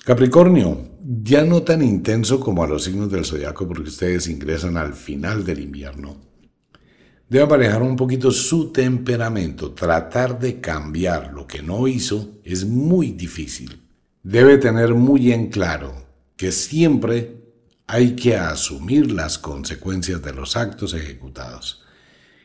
Capricornio, ya no tan intenso como a los signos del zodiaco porque ustedes ingresan al final del invierno. Debe aparejar un poquito su temperamento. Tratar de cambiar lo que no hizo es muy difícil. Debe tener muy en claro que siempre hay que asumir las consecuencias de los actos ejecutados.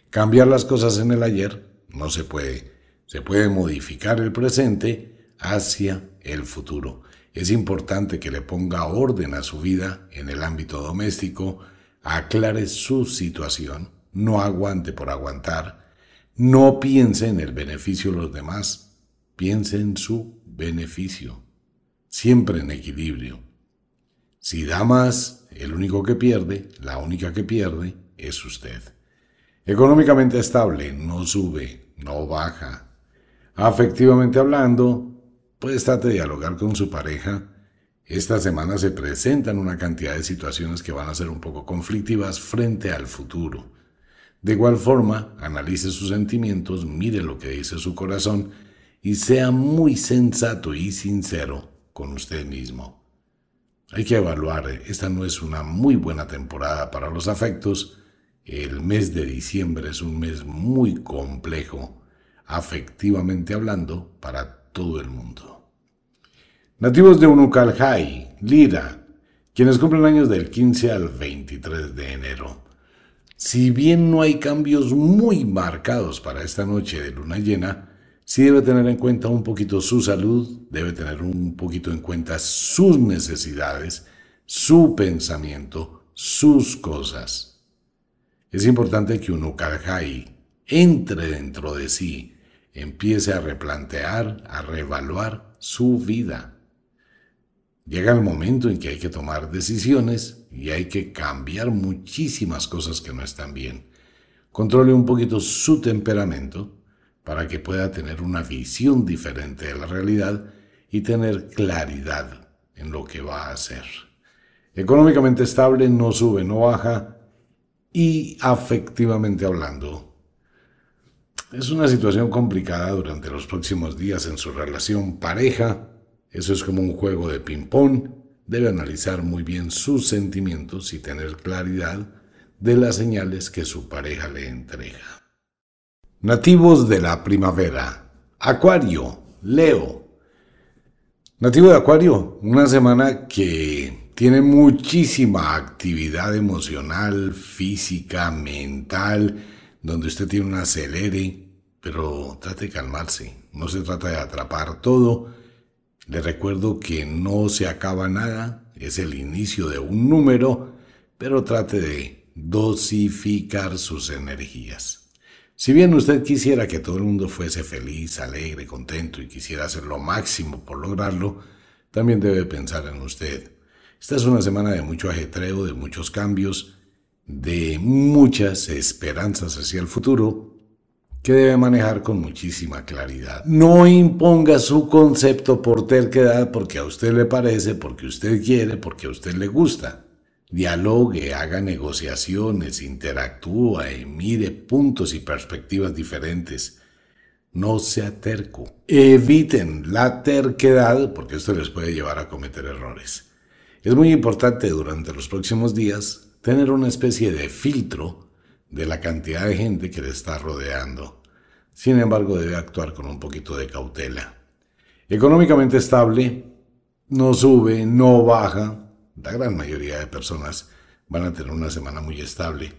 Cambiar las cosas en el ayer no se puede. Se puede modificar el presente hacia el futuro. Es importante que le ponga orden a su vida en el ámbito doméstico, aclare su situación, no aguante por aguantar, no piense en el beneficio de los demás, piense en su beneficio, siempre en equilibrio. Si da más, el único que pierde, la única que pierde, es usted. Económicamente estable, no sube, no baja, Afectivamente hablando, puede estar de dialogar con su pareja. Esta semana se presentan una cantidad de situaciones que van a ser un poco conflictivas frente al futuro. De igual forma, analice sus sentimientos, mire lo que dice su corazón y sea muy sensato y sincero con usted mismo. Hay que evaluar, eh, esta no es una muy buena temporada para los afectos. El mes de diciembre es un mes muy complejo afectivamente hablando, para todo el mundo. Nativos de Unucalhai, Lira, quienes cumplen años del 15 al 23 de enero. Si bien no hay cambios muy marcados para esta noche de luna llena, sí debe tener en cuenta un poquito su salud, debe tener un poquito en cuenta sus necesidades, su pensamiento, sus cosas. Es importante que uno entre dentro de sí, empiece a replantear, a reevaluar su vida. Llega el momento en que hay que tomar decisiones y hay que cambiar muchísimas cosas que no están bien. Controle un poquito su temperamento para que pueda tener una visión diferente de la realidad y tener claridad en lo que va a hacer. Económicamente estable, no sube, no baja y afectivamente hablando, es una situación complicada durante los próximos días en su relación pareja. Eso es como un juego de ping-pong. Debe analizar muy bien sus sentimientos y tener claridad de las señales que su pareja le entrega. Nativos de la primavera. Acuario, Leo. Nativo de Acuario, una semana que tiene muchísima actividad emocional, física, mental, donde usted tiene un acelere, pero trate de calmarse, no se trata de atrapar todo. Le recuerdo que no se acaba nada, es el inicio de un número, pero trate de dosificar sus energías. Si bien usted quisiera que todo el mundo fuese feliz, alegre, contento y quisiera hacer lo máximo por lograrlo, también debe pensar en usted. Esta es una semana de mucho ajetreo, de muchos cambios, de muchas esperanzas hacia el futuro, que debe manejar con muchísima claridad. No imponga su concepto por terquedad porque a usted le parece, porque usted quiere, porque a usted le gusta. Dialogue, haga negociaciones, interactúa y mire puntos y perspectivas diferentes. No sea terco. Eviten la terquedad porque esto les puede llevar a cometer errores. Es muy importante durante los próximos días tener una especie de filtro de la cantidad de gente que le está rodeando. Sin embargo, debe actuar con un poquito de cautela. Económicamente estable, no sube, no baja. La gran mayoría de personas van a tener una semana muy estable.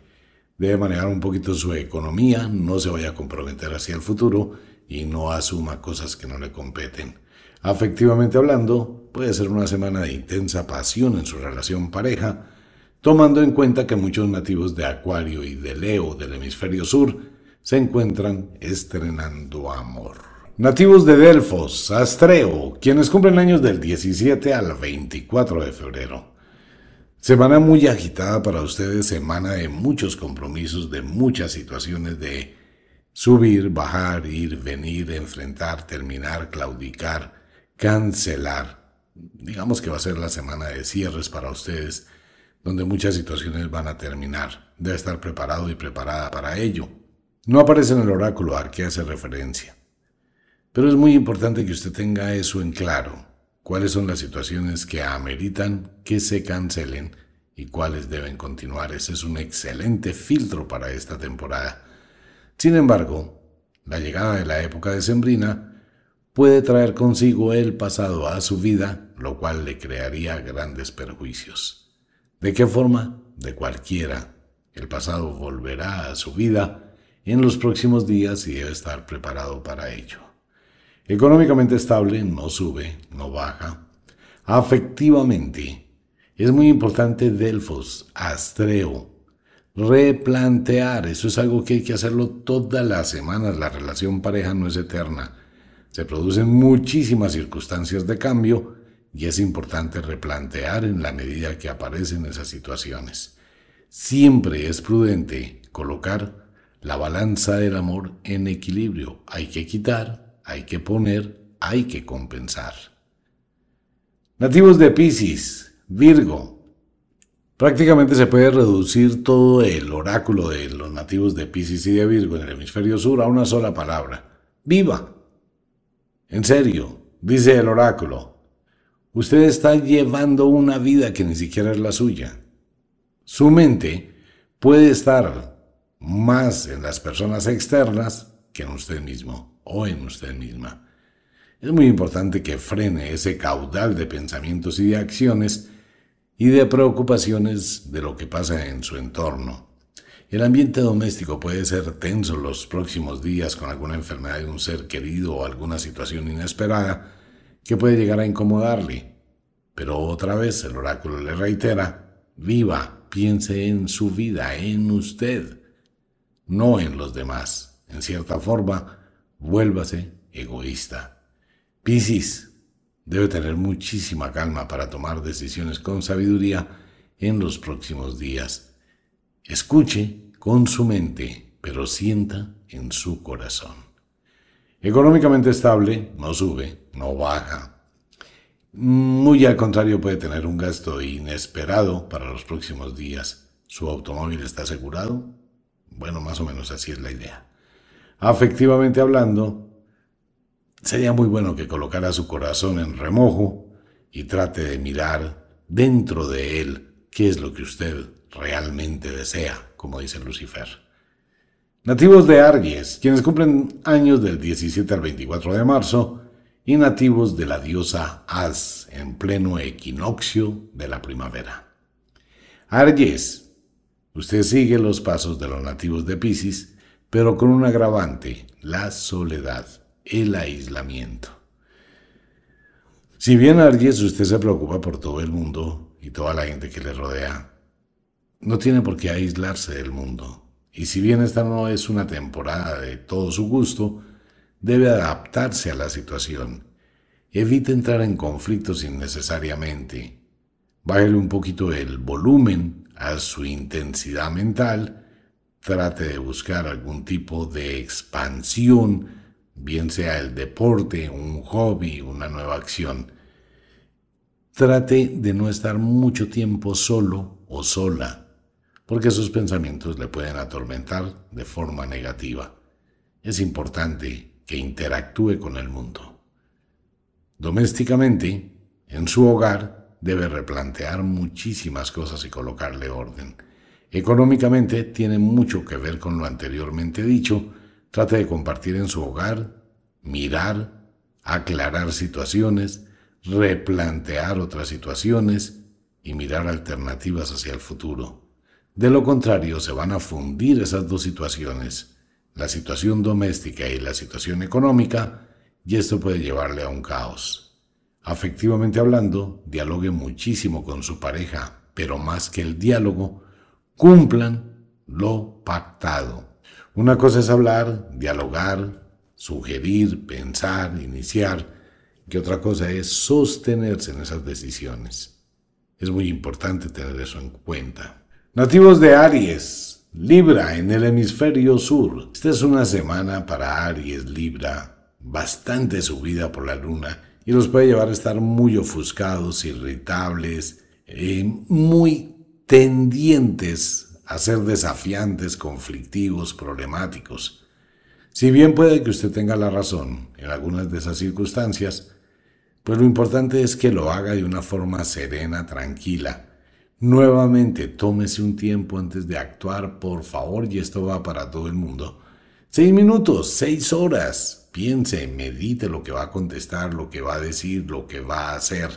Debe manejar un poquito su economía, no se vaya a comprometer hacia el futuro y no asuma cosas que no le competen. Afectivamente hablando, puede ser una semana de intensa pasión en su relación pareja, tomando en cuenta que muchos nativos de Acuario y de Leo del hemisferio sur se encuentran estrenando amor. Nativos de Delfos, Astreo, quienes cumplen años del 17 al 24 de febrero. Semana muy agitada para ustedes, semana de muchos compromisos, de muchas situaciones de subir, bajar, ir, venir, enfrentar, terminar, claudicar, cancelar. Digamos que va a ser la semana de cierres para ustedes, donde muchas situaciones van a terminar. Debe estar preparado y preparada para ello. No aparece en el oráculo al que hace referencia. Pero es muy importante que usted tenga eso en claro, cuáles son las situaciones que ameritan que se cancelen y cuáles deben continuar. Ese es un excelente filtro para esta temporada. Sin embargo, la llegada de la época de sembrina puede traer consigo el pasado a su vida, lo cual le crearía grandes perjuicios. ¿De qué forma? De cualquiera. El pasado volverá a su vida en los próximos días y debe estar preparado para ello. Económicamente estable, no sube, no baja. Afectivamente, es muy importante Delfos, Astreo, replantear. Eso es algo que hay que hacerlo todas las semanas. La relación pareja no es eterna. Se producen muchísimas circunstancias de cambio y es importante replantear en la medida que aparecen esas situaciones. Siempre es prudente colocar la balanza del amor en equilibrio. Hay que quitar, hay que poner, hay que compensar. Nativos de Pisces, Virgo. Prácticamente se puede reducir todo el oráculo de los nativos de Pisces y de Virgo en el hemisferio sur a una sola palabra. Viva. En serio, dice el oráculo. Usted está llevando una vida que ni siquiera es la suya. Su mente puede estar más en las personas externas que en usted mismo o en usted misma. Es muy importante que frene ese caudal de pensamientos y de acciones y de preocupaciones de lo que pasa en su entorno. El ambiente doméstico puede ser tenso los próximos días con alguna enfermedad de un ser querido o alguna situación inesperada que puede llegar a incomodarle. Pero otra vez el oráculo le reitera, viva, piense en su vida, en usted no en los demás. En cierta forma, vuélvase egoísta. Piscis debe tener muchísima calma para tomar decisiones con sabiduría en los próximos días. Escuche con su mente, pero sienta en su corazón. Económicamente estable, no sube, no baja. Muy al contrario, puede tener un gasto inesperado para los próximos días. ¿Su automóvil está asegurado? Bueno, más o menos así es la idea. Afectivamente hablando, sería muy bueno que colocara su corazón en remojo y trate de mirar dentro de él qué es lo que usted realmente desea, como dice Lucifer. Nativos de Aries, quienes cumplen años del 17 al 24 de marzo, y nativos de la diosa As, en pleno equinoccio de la primavera. Aries, Usted sigue los pasos de los nativos de Pisces, pero con un agravante, la soledad, el aislamiento. Si bien Aries usted se preocupa por todo el mundo y toda la gente que le rodea, no tiene por qué aislarse del mundo. Y si bien esta no es una temporada de todo su gusto, debe adaptarse a la situación. Evite entrar en conflictos innecesariamente. Bájale un poquito el volumen a su intensidad mental, trate de buscar algún tipo de expansión, bien sea el deporte, un hobby, una nueva acción. Trate de no estar mucho tiempo solo o sola, porque sus pensamientos le pueden atormentar de forma negativa. Es importante que interactúe con el mundo. Domésticamente, en su hogar, debe replantear muchísimas cosas y colocarle orden. Económicamente tiene mucho que ver con lo anteriormente dicho. Trate de compartir en su hogar, mirar, aclarar situaciones, replantear otras situaciones y mirar alternativas hacia el futuro. De lo contrario, se van a fundir esas dos situaciones, la situación doméstica y la situación económica, y esto puede llevarle a un caos afectivamente hablando, dialogue muchísimo con su pareja, pero más que el diálogo, cumplan lo pactado. Una cosa es hablar, dialogar, sugerir, pensar, iniciar, que otra cosa es sostenerse en esas decisiones. Es muy importante tener eso en cuenta. Nativos de Aries, Libra en el hemisferio sur. Esta es una semana para Aries, Libra, bastante subida por la luna y los puede llevar a estar muy ofuscados, irritables, eh, muy tendientes a ser desafiantes, conflictivos, problemáticos. Si bien puede que usted tenga la razón en algunas de esas circunstancias, pues lo importante es que lo haga de una forma serena, tranquila. Nuevamente, tómese un tiempo antes de actuar, por favor, y esto va para todo el mundo. Seis minutos, seis horas. Piense, medite lo que va a contestar, lo que va a decir, lo que va a hacer.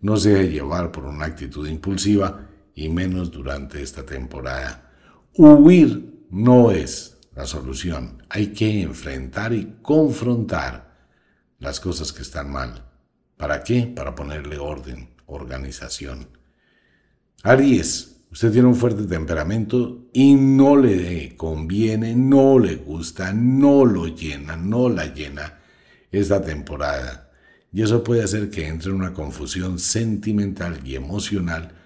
No se deje llevar por una actitud impulsiva y menos durante esta temporada. Huir no es la solución. Hay que enfrentar y confrontar las cosas que están mal. ¿Para qué? Para ponerle orden, organización. Aries, Usted tiene un fuerte temperamento y no le conviene, no le gusta, no lo llena, no la llena esta temporada. Y eso puede hacer que entre en una confusión sentimental y emocional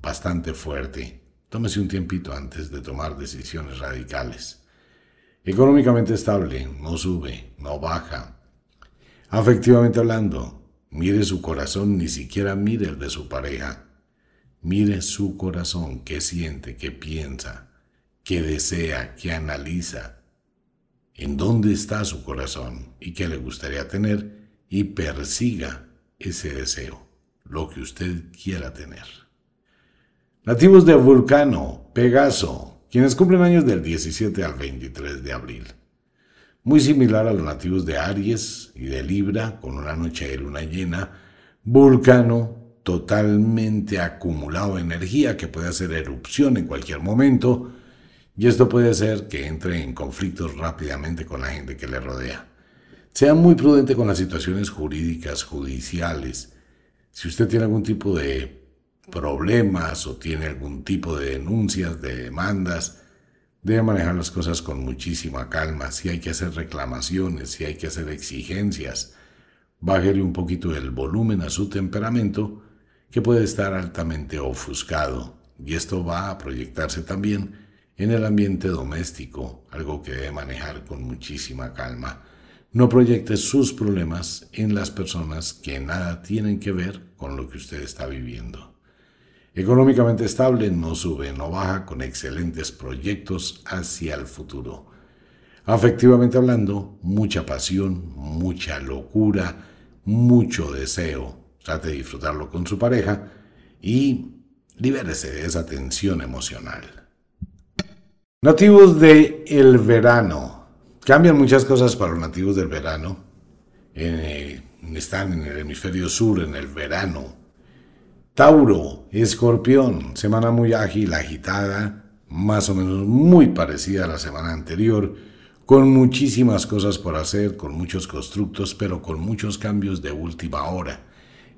bastante fuerte. Tómese un tiempito antes de tomar decisiones radicales. Económicamente estable, no sube, no baja. Afectivamente hablando, mire su corazón, ni siquiera mire el de su pareja. Mire su corazón que siente, que piensa, que desea, que analiza. En dónde está su corazón y qué le gustaría tener y persiga ese deseo, lo que usted quiera tener. Nativos de Vulcano, Pegaso, quienes cumplen años del 17 al 23 de abril. Muy similar a los nativos de Aries y de Libra, con una noche de luna llena, Vulcano totalmente acumulado energía que puede hacer erupción en cualquier momento y esto puede hacer que entre en conflictos rápidamente con la gente que le rodea. Sea muy prudente con las situaciones jurídicas, judiciales. Si usted tiene algún tipo de problemas o tiene algún tipo de denuncias, de demandas, debe manejar las cosas con muchísima calma. Si hay que hacer reclamaciones, si hay que hacer exigencias, baje un poquito el volumen a su temperamento que puede estar altamente ofuscado, y esto va a proyectarse también en el ambiente doméstico, algo que debe manejar con muchísima calma. No proyecte sus problemas en las personas que nada tienen que ver con lo que usted está viviendo. Económicamente estable, no sube, no baja, con excelentes proyectos hacia el futuro. Afectivamente hablando, mucha pasión, mucha locura, mucho deseo Trate de disfrutarlo con su pareja y libérese de esa tensión emocional. Nativos de el verano. Cambian muchas cosas para los nativos del verano. Eh, están en el hemisferio sur en el verano. Tauro, escorpión, semana muy ágil, agitada, más o menos muy parecida a la semana anterior, con muchísimas cosas por hacer, con muchos constructos, pero con muchos cambios de última hora.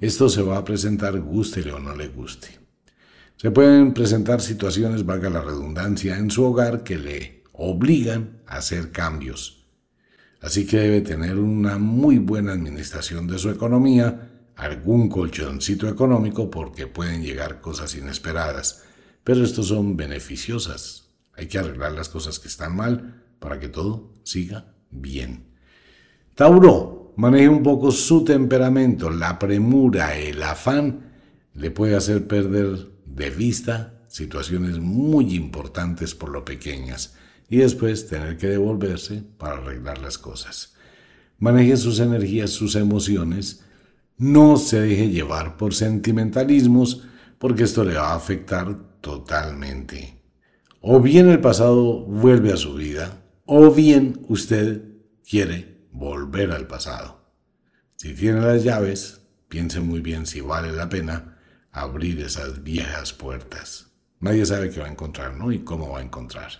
Esto se va a presentar gústele o no le guste. Se pueden presentar situaciones, valga la redundancia, en su hogar que le obligan a hacer cambios. Así que debe tener una muy buena administración de su economía, algún colchoncito económico porque pueden llegar cosas inesperadas. Pero estos son beneficiosas. Hay que arreglar las cosas que están mal para que todo siga bien. Tauro, maneje un poco su temperamento, la premura, el afán, le puede hacer perder de vista situaciones muy importantes por lo pequeñas y después tener que devolverse para arreglar las cosas. Maneje sus energías, sus emociones, no se deje llevar por sentimentalismos porque esto le va a afectar totalmente. O bien el pasado vuelve a su vida, o bien usted quiere volver al pasado. Si tiene las llaves, piense muy bien si vale la pena abrir esas viejas puertas. Nadie sabe qué va a encontrar, ¿no? Y cómo va a encontrar.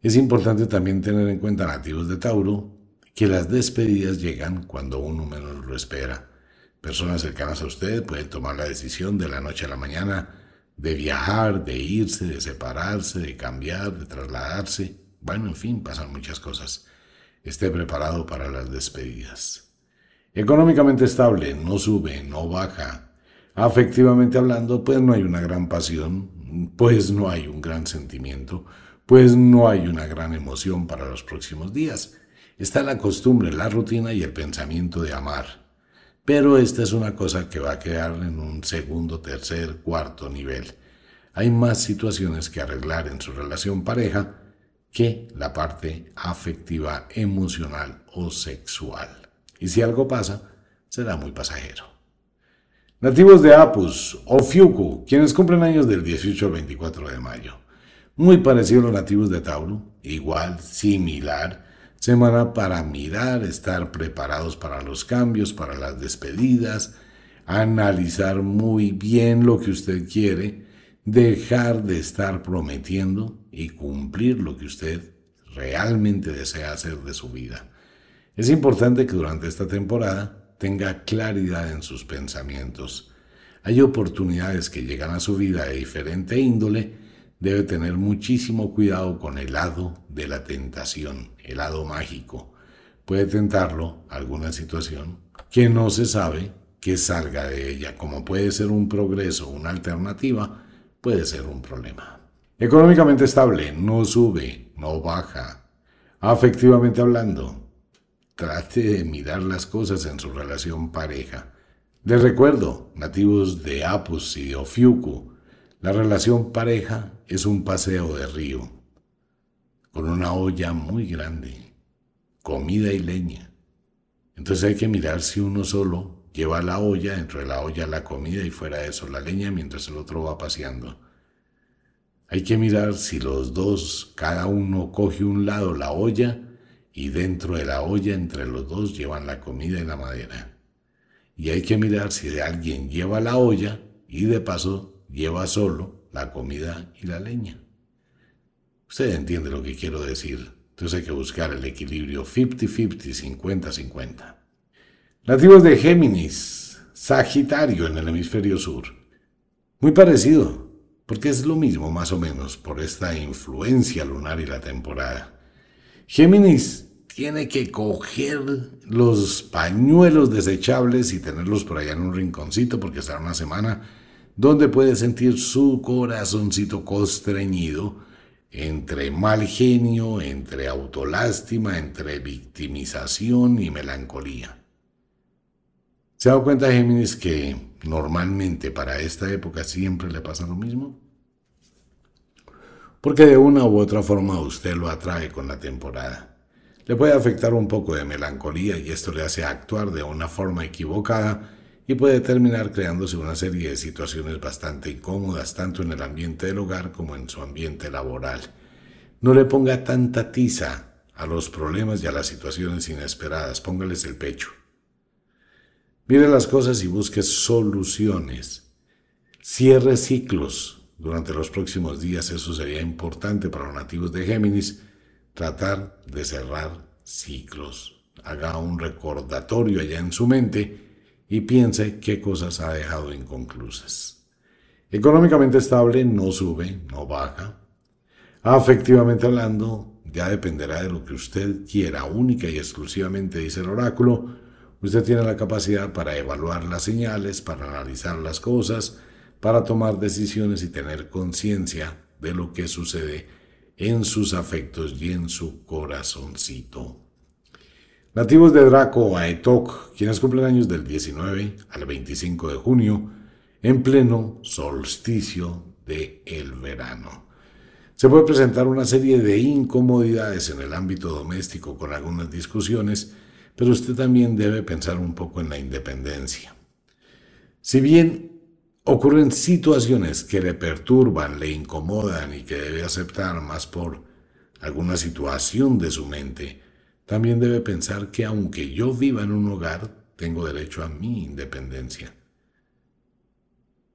Es importante también tener en cuenta nativos de Tauro que las despedidas llegan cuando uno menos lo espera. Personas cercanas a usted pueden tomar la decisión de la noche a la mañana de viajar, de irse, de separarse, de cambiar, de trasladarse. Bueno, en fin, pasan muchas cosas esté preparado para las despedidas. Económicamente estable, no sube, no baja. Afectivamente hablando, pues no hay una gran pasión, pues no hay un gran sentimiento, pues no hay una gran emoción para los próximos días. Está la costumbre, la rutina y el pensamiento de amar. Pero esta es una cosa que va a quedar en un segundo, tercer, cuarto nivel. Hay más situaciones que arreglar en su relación pareja que la parte afectiva, emocional o sexual. Y si algo pasa, será muy pasajero. Nativos de Apus o Fiuku, quienes cumplen años del 18 al 24 de mayo. Muy parecido a los nativos de Tauro, igual, similar. Semana para mirar, estar preparados para los cambios, para las despedidas, analizar muy bien lo que usted quiere, dejar de estar prometiendo, y cumplir lo que usted realmente desea hacer de su vida. Es importante que durante esta temporada tenga claridad en sus pensamientos. Hay oportunidades que llegan a su vida de diferente índole. Debe tener muchísimo cuidado con el lado de la tentación, el lado mágico. Puede tentarlo alguna situación que no se sabe que salga de ella. Como puede ser un progreso, una alternativa, puede ser un problema. Económicamente estable, no sube, no baja. Afectivamente hablando, trate de mirar las cosas en su relación pareja. de recuerdo, nativos de Apus y de Ofiuco, la relación pareja es un paseo de río, con una olla muy grande, comida y leña. Entonces hay que mirar si uno solo lleva la olla, dentro de la olla la comida y fuera de eso la leña, mientras el otro va paseando. Hay que mirar si los dos, cada uno coge un lado la olla y dentro de la olla entre los dos llevan la comida y la madera. Y hay que mirar si de alguien lleva la olla y de paso lleva solo la comida y la leña. Usted entiende lo que quiero decir. Entonces hay que buscar el equilibrio 50-50, 50-50. Nativos de Géminis, Sagitario en el hemisferio sur. Muy parecido, porque es lo mismo más o menos por esta influencia lunar y la temporada. Géminis tiene que coger los pañuelos desechables y tenerlos por allá en un rinconcito porque será una semana donde puede sentir su corazoncito constreñido entre mal genio, entre autolástima, entre victimización y melancolía. Se ha dado cuenta Géminis que normalmente para esta época siempre le pasa lo mismo? Porque de una u otra forma usted lo atrae con la temporada. Le puede afectar un poco de melancolía y esto le hace actuar de una forma equivocada y puede terminar creándose una serie de situaciones bastante incómodas tanto en el ambiente del hogar como en su ambiente laboral. No le ponga tanta tiza a los problemas y a las situaciones inesperadas, póngales el pecho. Mire las cosas y busque soluciones. Cierre ciclos. Durante los próximos días eso sería importante para los nativos de Géminis. Tratar de cerrar ciclos. Haga un recordatorio allá en su mente y piense qué cosas ha dejado inconclusas. Económicamente estable no sube, no baja. Afectivamente hablando, ya dependerá de lo que usted quiera, única y exclusivamente, dice el oráculo Usted tiene la capacidad para evaluar las señales, para analizar las cosas, para tomar decisiones y tener conciencia de lo que sucede en sus afectos y en su corazoncito. Nativos de Draco Aetok, quienes cumplen años del 19 al 25 de junio, en pleno solsticio de el verano. Se puede presentar una serie de incomodidades en el ámbito doméstico con algunas discusiones, pero usted también debe pensar un poco en la independencia. Si bien ocurren situaciones que le perturban, le incomodan y que debe aceptar más por alguna situación de su mente, también debe pensar que aunque yo viva en un hogar, tengo derecho a mi independencia.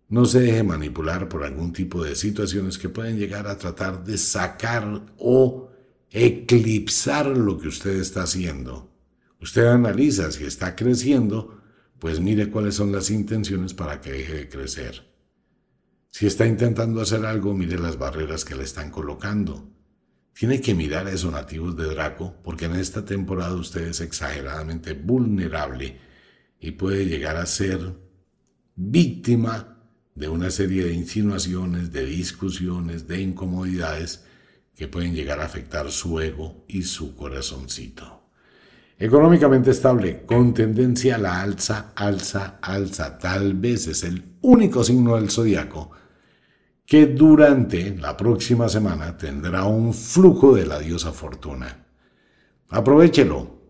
No se deje manipular por algún tipo de situaciones que pueden llegar a tratar de sacar o eclipsar lo que usted está haciendo Usted analiza si está creciendo, pues mire cuáles son las intenciones para que deje de crecer. Si está intentando hacer algo, mire las barreras que le están colocando. Tiene que mirar a esos nativos de Draco, porque en esta temporada usted es exageradamente vulnerable y puede llegar a ser víctima de una serie de insinuaciones, de discusiones, de incomodidades que pueden llegar a afectar su ego y su corazoncito. Económicamente estable, con tendencia a la alza, alza, alza. Tal vez es el único signo del zodiaco que durante la próxima semana tendrá un flujo de la diosa fortuna. Aprovechelo.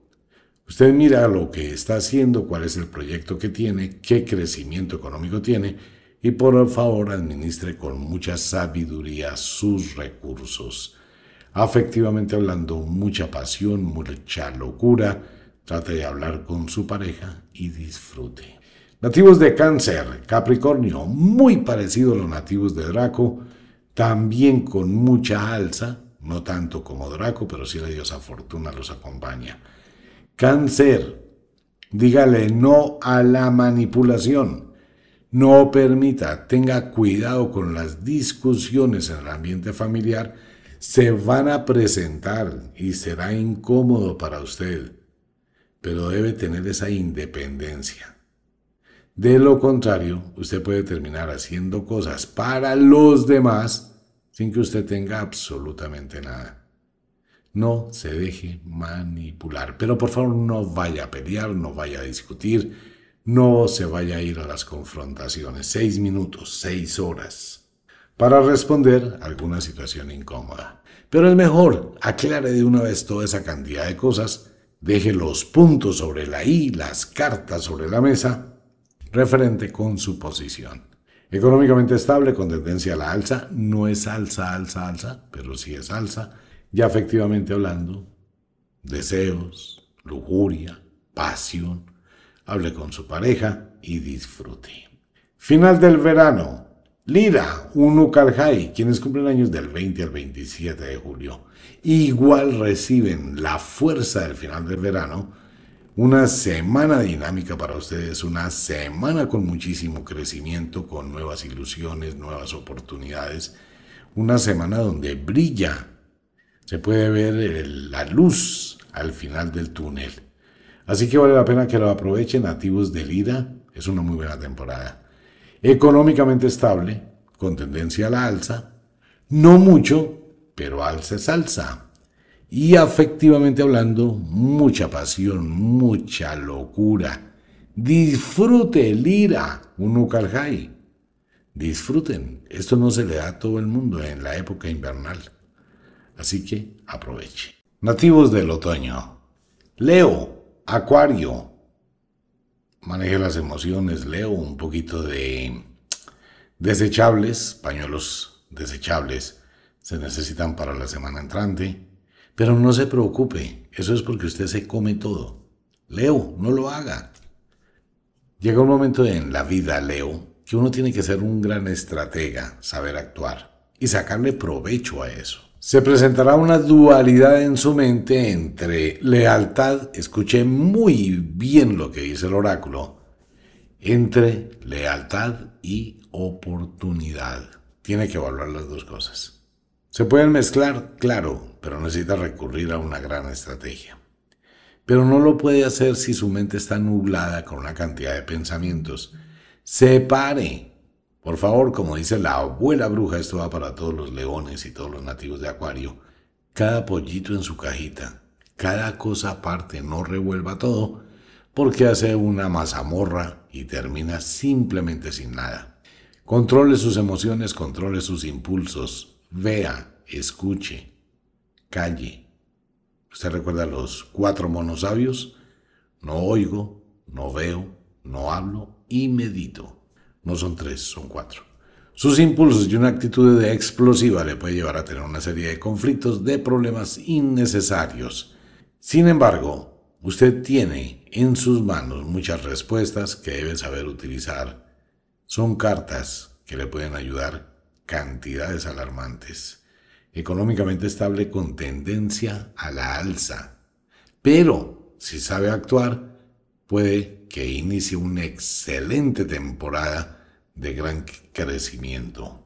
Usted mira lo que está haciendo, cuál es el proyecto que tiene, qué crecimiento económico tiene y por favor administre con mucha sabiduría sus recursos afectivamente hablando, mucha pasión, mucha locura. Trate de hablar con su pareja y disfrute. Nativos de Cáncer, Capricornio, muy parecido a los nativos de Draco, también con mucha alza, no tanto como Draco, pero sí la diosa Fortuna los acompaña. Cáncer, dígale no a la manipulación. No permita, tenga cuidado con las discusiones en el ambiente familiar se van a presentar y será incómodo para usted, pero debe tener esa independencia. De lo contrario, usted puede terminar haciendo cosas para los demás sin que usted tenga absolutamente nada. No se deje manipular, pero por favor no vaya a pelear, no vaya a discutir, no se vaya a ir a las confrontaciones. Seis minutos, seis horas para responder alguna situación incómoda. Pero es mejor, aclare de una vez toda esa cantidad de cosas, deje los puntos sobre la I, las cartas sobre la mesa, referente con su posición. Económicamente estable, con tendencia a la alza, no es alza, alza, alza, pero sí es alza, ya efectivamente hablando, deseos, lujuria, pasión, hable con su pareja y disfrute. Final del verano, Lira, uno Karjai, quienes cumplen años del 20 al 27 de julio, igual reciben la fuerza del final del verano, una semana dinámica para ustedes, una semana con muchísimo crecimiento, con nuevas ilusiones, nuevas oportunidades, una semana donde brilla, se puede ver la luz al final del túnel. Así que vale la pena que lo aprovechen, nativos de Lira, es una muy buena temporada económicamente estable, con tendencia a la alza, no mucho, pero alza es alza. Y afectivamente hablando, mucha pasión, mucha locura. Disfrute Lira, ira, un ukalhai. Disfruten, esto no se le da a todo el mundo en la época invernal. Así que aproveche. Nativos del otoño. Leo, Acuario, maneje las emociones, leo un poquito de desechables, pañuelos desechables se necesitan para la semana entrante, pero no se preocupe, eso es porque usted se come todo. Leo, no lo haga. Llega un momento en la vida, Leo, que uno tiene que ser un gran estratega, saber actuar y sacarle provecho a eso se presentará una dualidad en su mente entre lealtad, escuché muy bien lo que dice el oráculo, entre lealtad y oportunidad. Tiene que evaluar las dos cosas. Se pueden mezclar, claro, pero necesita recurrir a una gran estrategia. Pero no lo puede hacer si su mente está nublada con una cantidad de pensamientos. Separe por favor, como dice la abuela bruja, esto va para todos los leones y todos los nativos de acuario. Cada pollito en su cajita, cada cosa aparte, no revuelva todo, porque hace una mazamorra y termina simplemente sin nada. Controle sus emociones, controle sus impulsos, vea, escuche, calle. ¿Usted recuerda los cuatro monos sabios? No oigo, no veo, no hablo y medito. No son tres, son cuatro. Sus impulsos y una actitud de explosiva le puede llevar a tener una serie de conflictos, de problemas innecesarios. Sin embargo, usted tiene en sus manos muchas respuestas que debe saber utilizar. Son cartas que le pueden ayudar cantidades alarmantes. Económicamente estable con tendencia a la alza. Pero, si sabe actuar, puede que inicie una excelente temporada de gran crecimiento.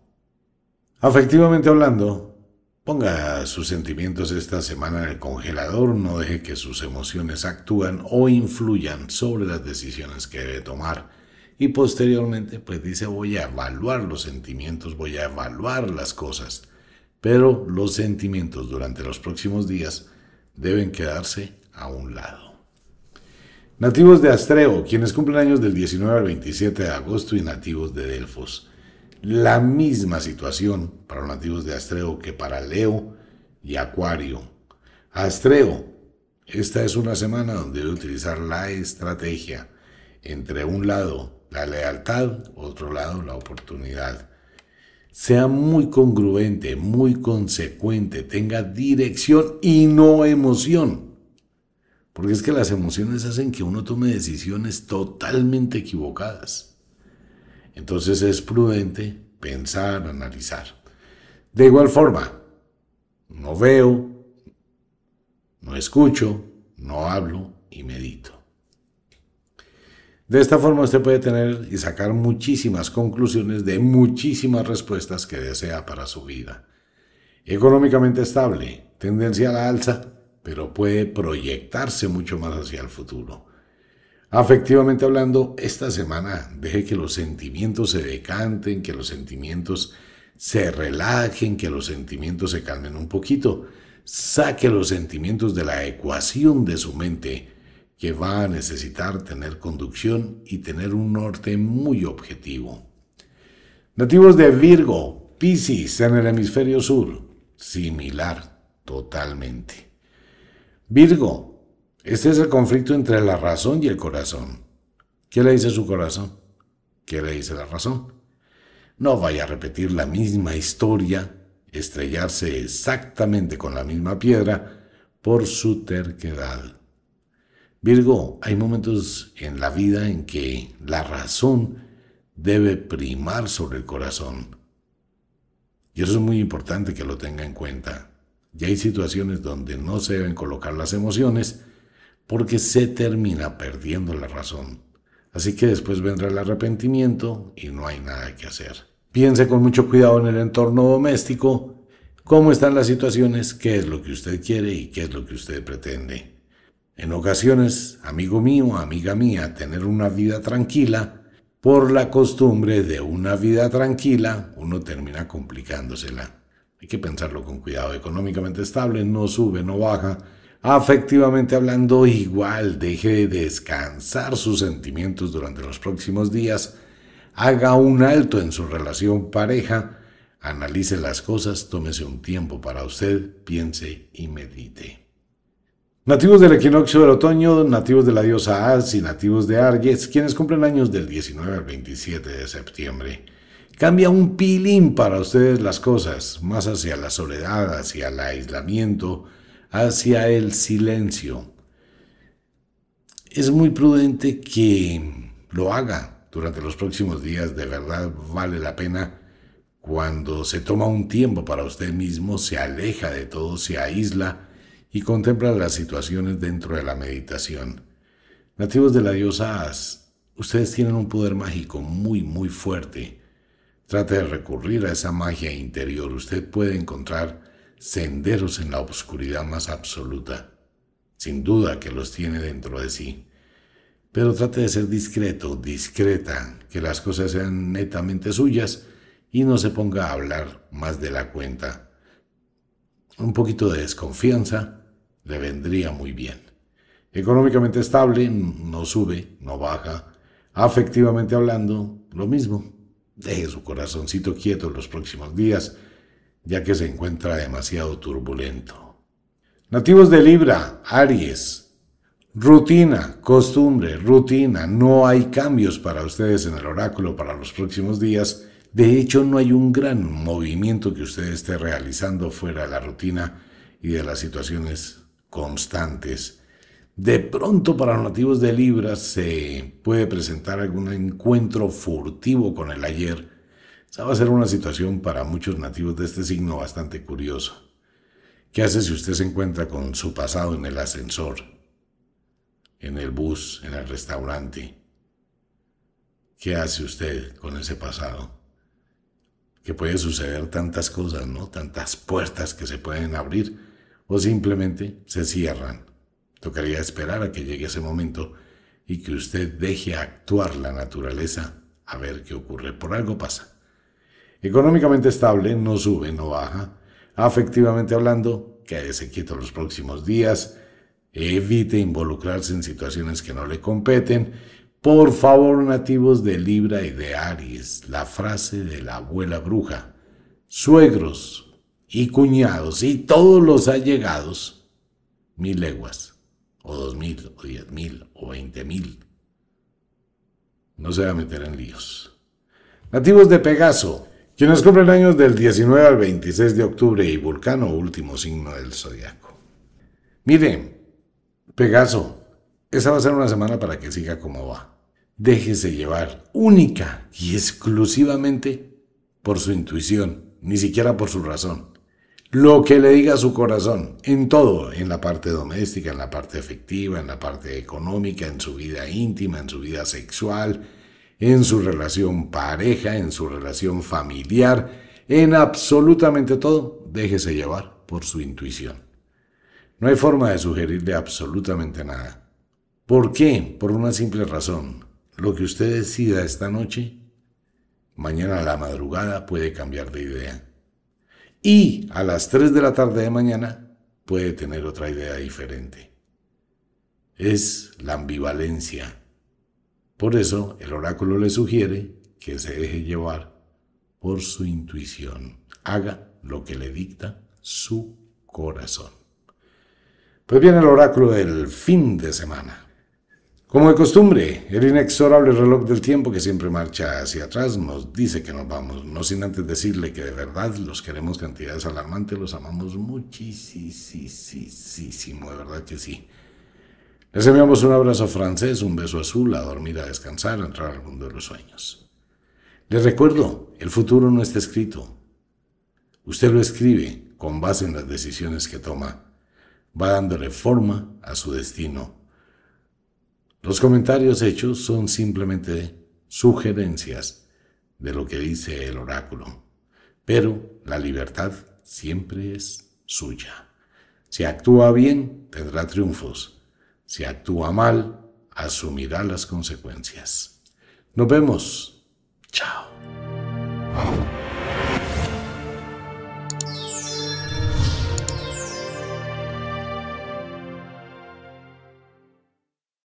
Afectivamente hablando, ponga sus sentimientos esta semana en el congelador, no deje que sus emociones actúen o influyan sobre las decisiones que debe tomar. Y posteriormente, pues dice, voy a evaluar los sentimientos, voy a evaluar las cosas. Pero los sentimientos durante los próximos días deben quedarse a un lado. Nativos de Astreo, quienes cumplen años del 19 al 27 de agosto y nativos de Delfos. La misma situación para los nativos de Astreo que para Leo y Acuario. Astreo, esta es una semana donde debe utilizar la estrategia entre un lado la lealtad, otro lado la oportunidad. Sea muy congruente, muy consecuente, tenga dirección y no emoción. Porque es que las emociones hacen que uno tome decisiones totalmente equivocadas. Entonces es prudente pensar, analizar. De igual forma, no veo, no escucho, no hablo y medito. De esta forma usted puede tener y sacar muchísimas conclusiones de muchísimas respuestas que desea para su vida. Económicamente estable, tendencia a la alza, pero puede proyectarse mucho más hacia el futuro. Afectivamente hablando, esta semana deje que los sentimientos se decanten, que los sentimientos se relajen, que los sentimientos se calmen un poquito. Saque los sentimientos de la ecuación de su mente, que va a necesitar tener conducción y tener un norte muy objetivo. Nativos de Virgo, Pisces en el hemisferio sur, similar totalmente. Virgo, este es el conflicto entre la razón y el corazón. ¿Qué le dice su corazón? ¿Qué le dice la razón? No vaya a repetir la misma historia, estrellarse exactamente con la misma piedra por su terquedad. Virgo, hay momentos en la vida en que la razón debe primar sobre el corazón. Y eso es muy importante que lo tenga en cuenta. Y hay situaciones donde no se deben colocar las emociones porque se termina perdiendo la razón. Así que después vendrá el arrepentimiento y no hay nada que hacer. Piense con mucho cuidado en el entorno doméstico, cómo están las situaciones, qué es lo que usted quiere y qué es lo que usted pretende. En ocasiones, amigo mío, amiga mía, tener una vida tranquila, por la costumbre de una vida tranquila, uno termina complicándosela. Hay que pensarlo con cuidado. Económicamente estable, no sube, no baja. Afectivamente hablando, igual deje de descansar sus sentimientos durante los próximos días. Haga un alto en su relación pareja. Analice las cosas, tómese un tiempo para usted, piense y medite. Nativos del equinoccio del otoño, nativos de la diosa Az y nativos de Argues, quienes cumplen años del 19 al 27 de septiembre. Cambia un pilín para ustedes las cosas, más hacia la soledad, hacia el aislamiento, hacia el silencio. Es muy prudente que lo haga durante los próximos días, de verdad vale la pena cuando se toma un tiempo para usted mismo, se aleja de todo, se aísla y contempla las situaciones dentro de la meditación. Nativos de la diosa As, ustedes tienen un poder mágico muy, muy fuerte. Trate de recurrir a esa magia interior. Usted puede encontrar senderos en la oscuridad más absoluta. Sin duda que los tiene dentro de sí. Pero trate de ser discreto, discreta, que las cosas sean netamente suyas y no se ponga a hablar más de la cuenta. Un poquito de desconfianza le vendría muy bien. Económicamente estable, no sube, no baja. Afectivamente hablando, lo mismo. Deje su corazoncito quieto los próximos días, ya que se encuentra demasiado turbulento. Nativos de Libra, Aries. Rutina, costumbre, rutina. No hay cambios para ustedes en el oráculo para los próximos días. De hecho, no hay un gran movimiento que usted esté realizando fuera de la rutina y de las situaciones constantes de pronto para los nativos de Libra se puede presentar algún encuentro furtivo con el ayer. Esa va a ser una situación para muchos nativos de este signo bastante curiosa. ¿Qué hace si usted se encuentra con su pasado en el ascensor, en el bus, en el restaurante? ¿Qué hace usted con ese pasado? Que puede suceder tantas cosas, ¿no? Tantas puertas que se pueden abrir o simplemente se cierran. Tocaría esperar a que llegue ese momento y que usted deje actuar la naturaleza a ver qué ocurre. Por algo pasa. Económicamente estable, no sube, no baja. Afectivamente hablando, quédese quieto los próximos días. Evite involucrarse en situaciones que no le competen. Por favor, nativos de Libra y de Aries, la frase de la abuela bruja. Suegros y cuñados y todos los allegados, mil leguas o dos o 10.000 o 20.000 No se va a meter en líos. Nativos de Pegaso, quienes cumplen años del 19 al 26 de octubre y Vulcano, último signo del zodiaco. Miren, Pegaso, esa va a ser una semana para que siga como va. Déjese llevar única y exclusivamente por su intuición, ni siquiera por su razón lo que le diga su corazón, en todo, en la parte doméstica, en la parte afectiva, en la parte económica, en su vida íntima, en su vida sexual, en su relación pareja, en su relación familiar, en absolutamente todo, déjese llevar por su intuición. No hay forma de sugerirle absolutamente nada. ¿Por qué? Por una simple razón. Lo que usted decida esta noche, mañana a la madrugada puede cambiar de idea y a las 3 de la tarde de mañana puede tener otra idea diferente. Es la ambivalencia. Por eso el oráculo le sugiere que se deje llevar por su intuición. Haga lo que le dicta su corazón. Pues viene el oráculo del fin de semana. Como de costumbre, el inexorable reloj del tiempo que siempre marcha hacia atrás nos dice que nos vamos, no sin antes decirle que de verdad los queremos cantidades alarmantes, los amamos muchísimo, de verdad que sí. Les enviamos un abrazo francés, un beso azul, a dormir, a descansar, a entrar al mundo de los sueños. Les recuerdo, el futuro no está escrito. Usted lo escribe con base en las decisiones que toma. Va dándole forma a su destino los comentarios hechos son simplemente sugerencias de lo que dice el oráculo, pero la libertad siempre es suya. Si actúa bien, tendrá triunfos. Si actúa mal, asumirá las consecuencias. Nos vemos. Chao.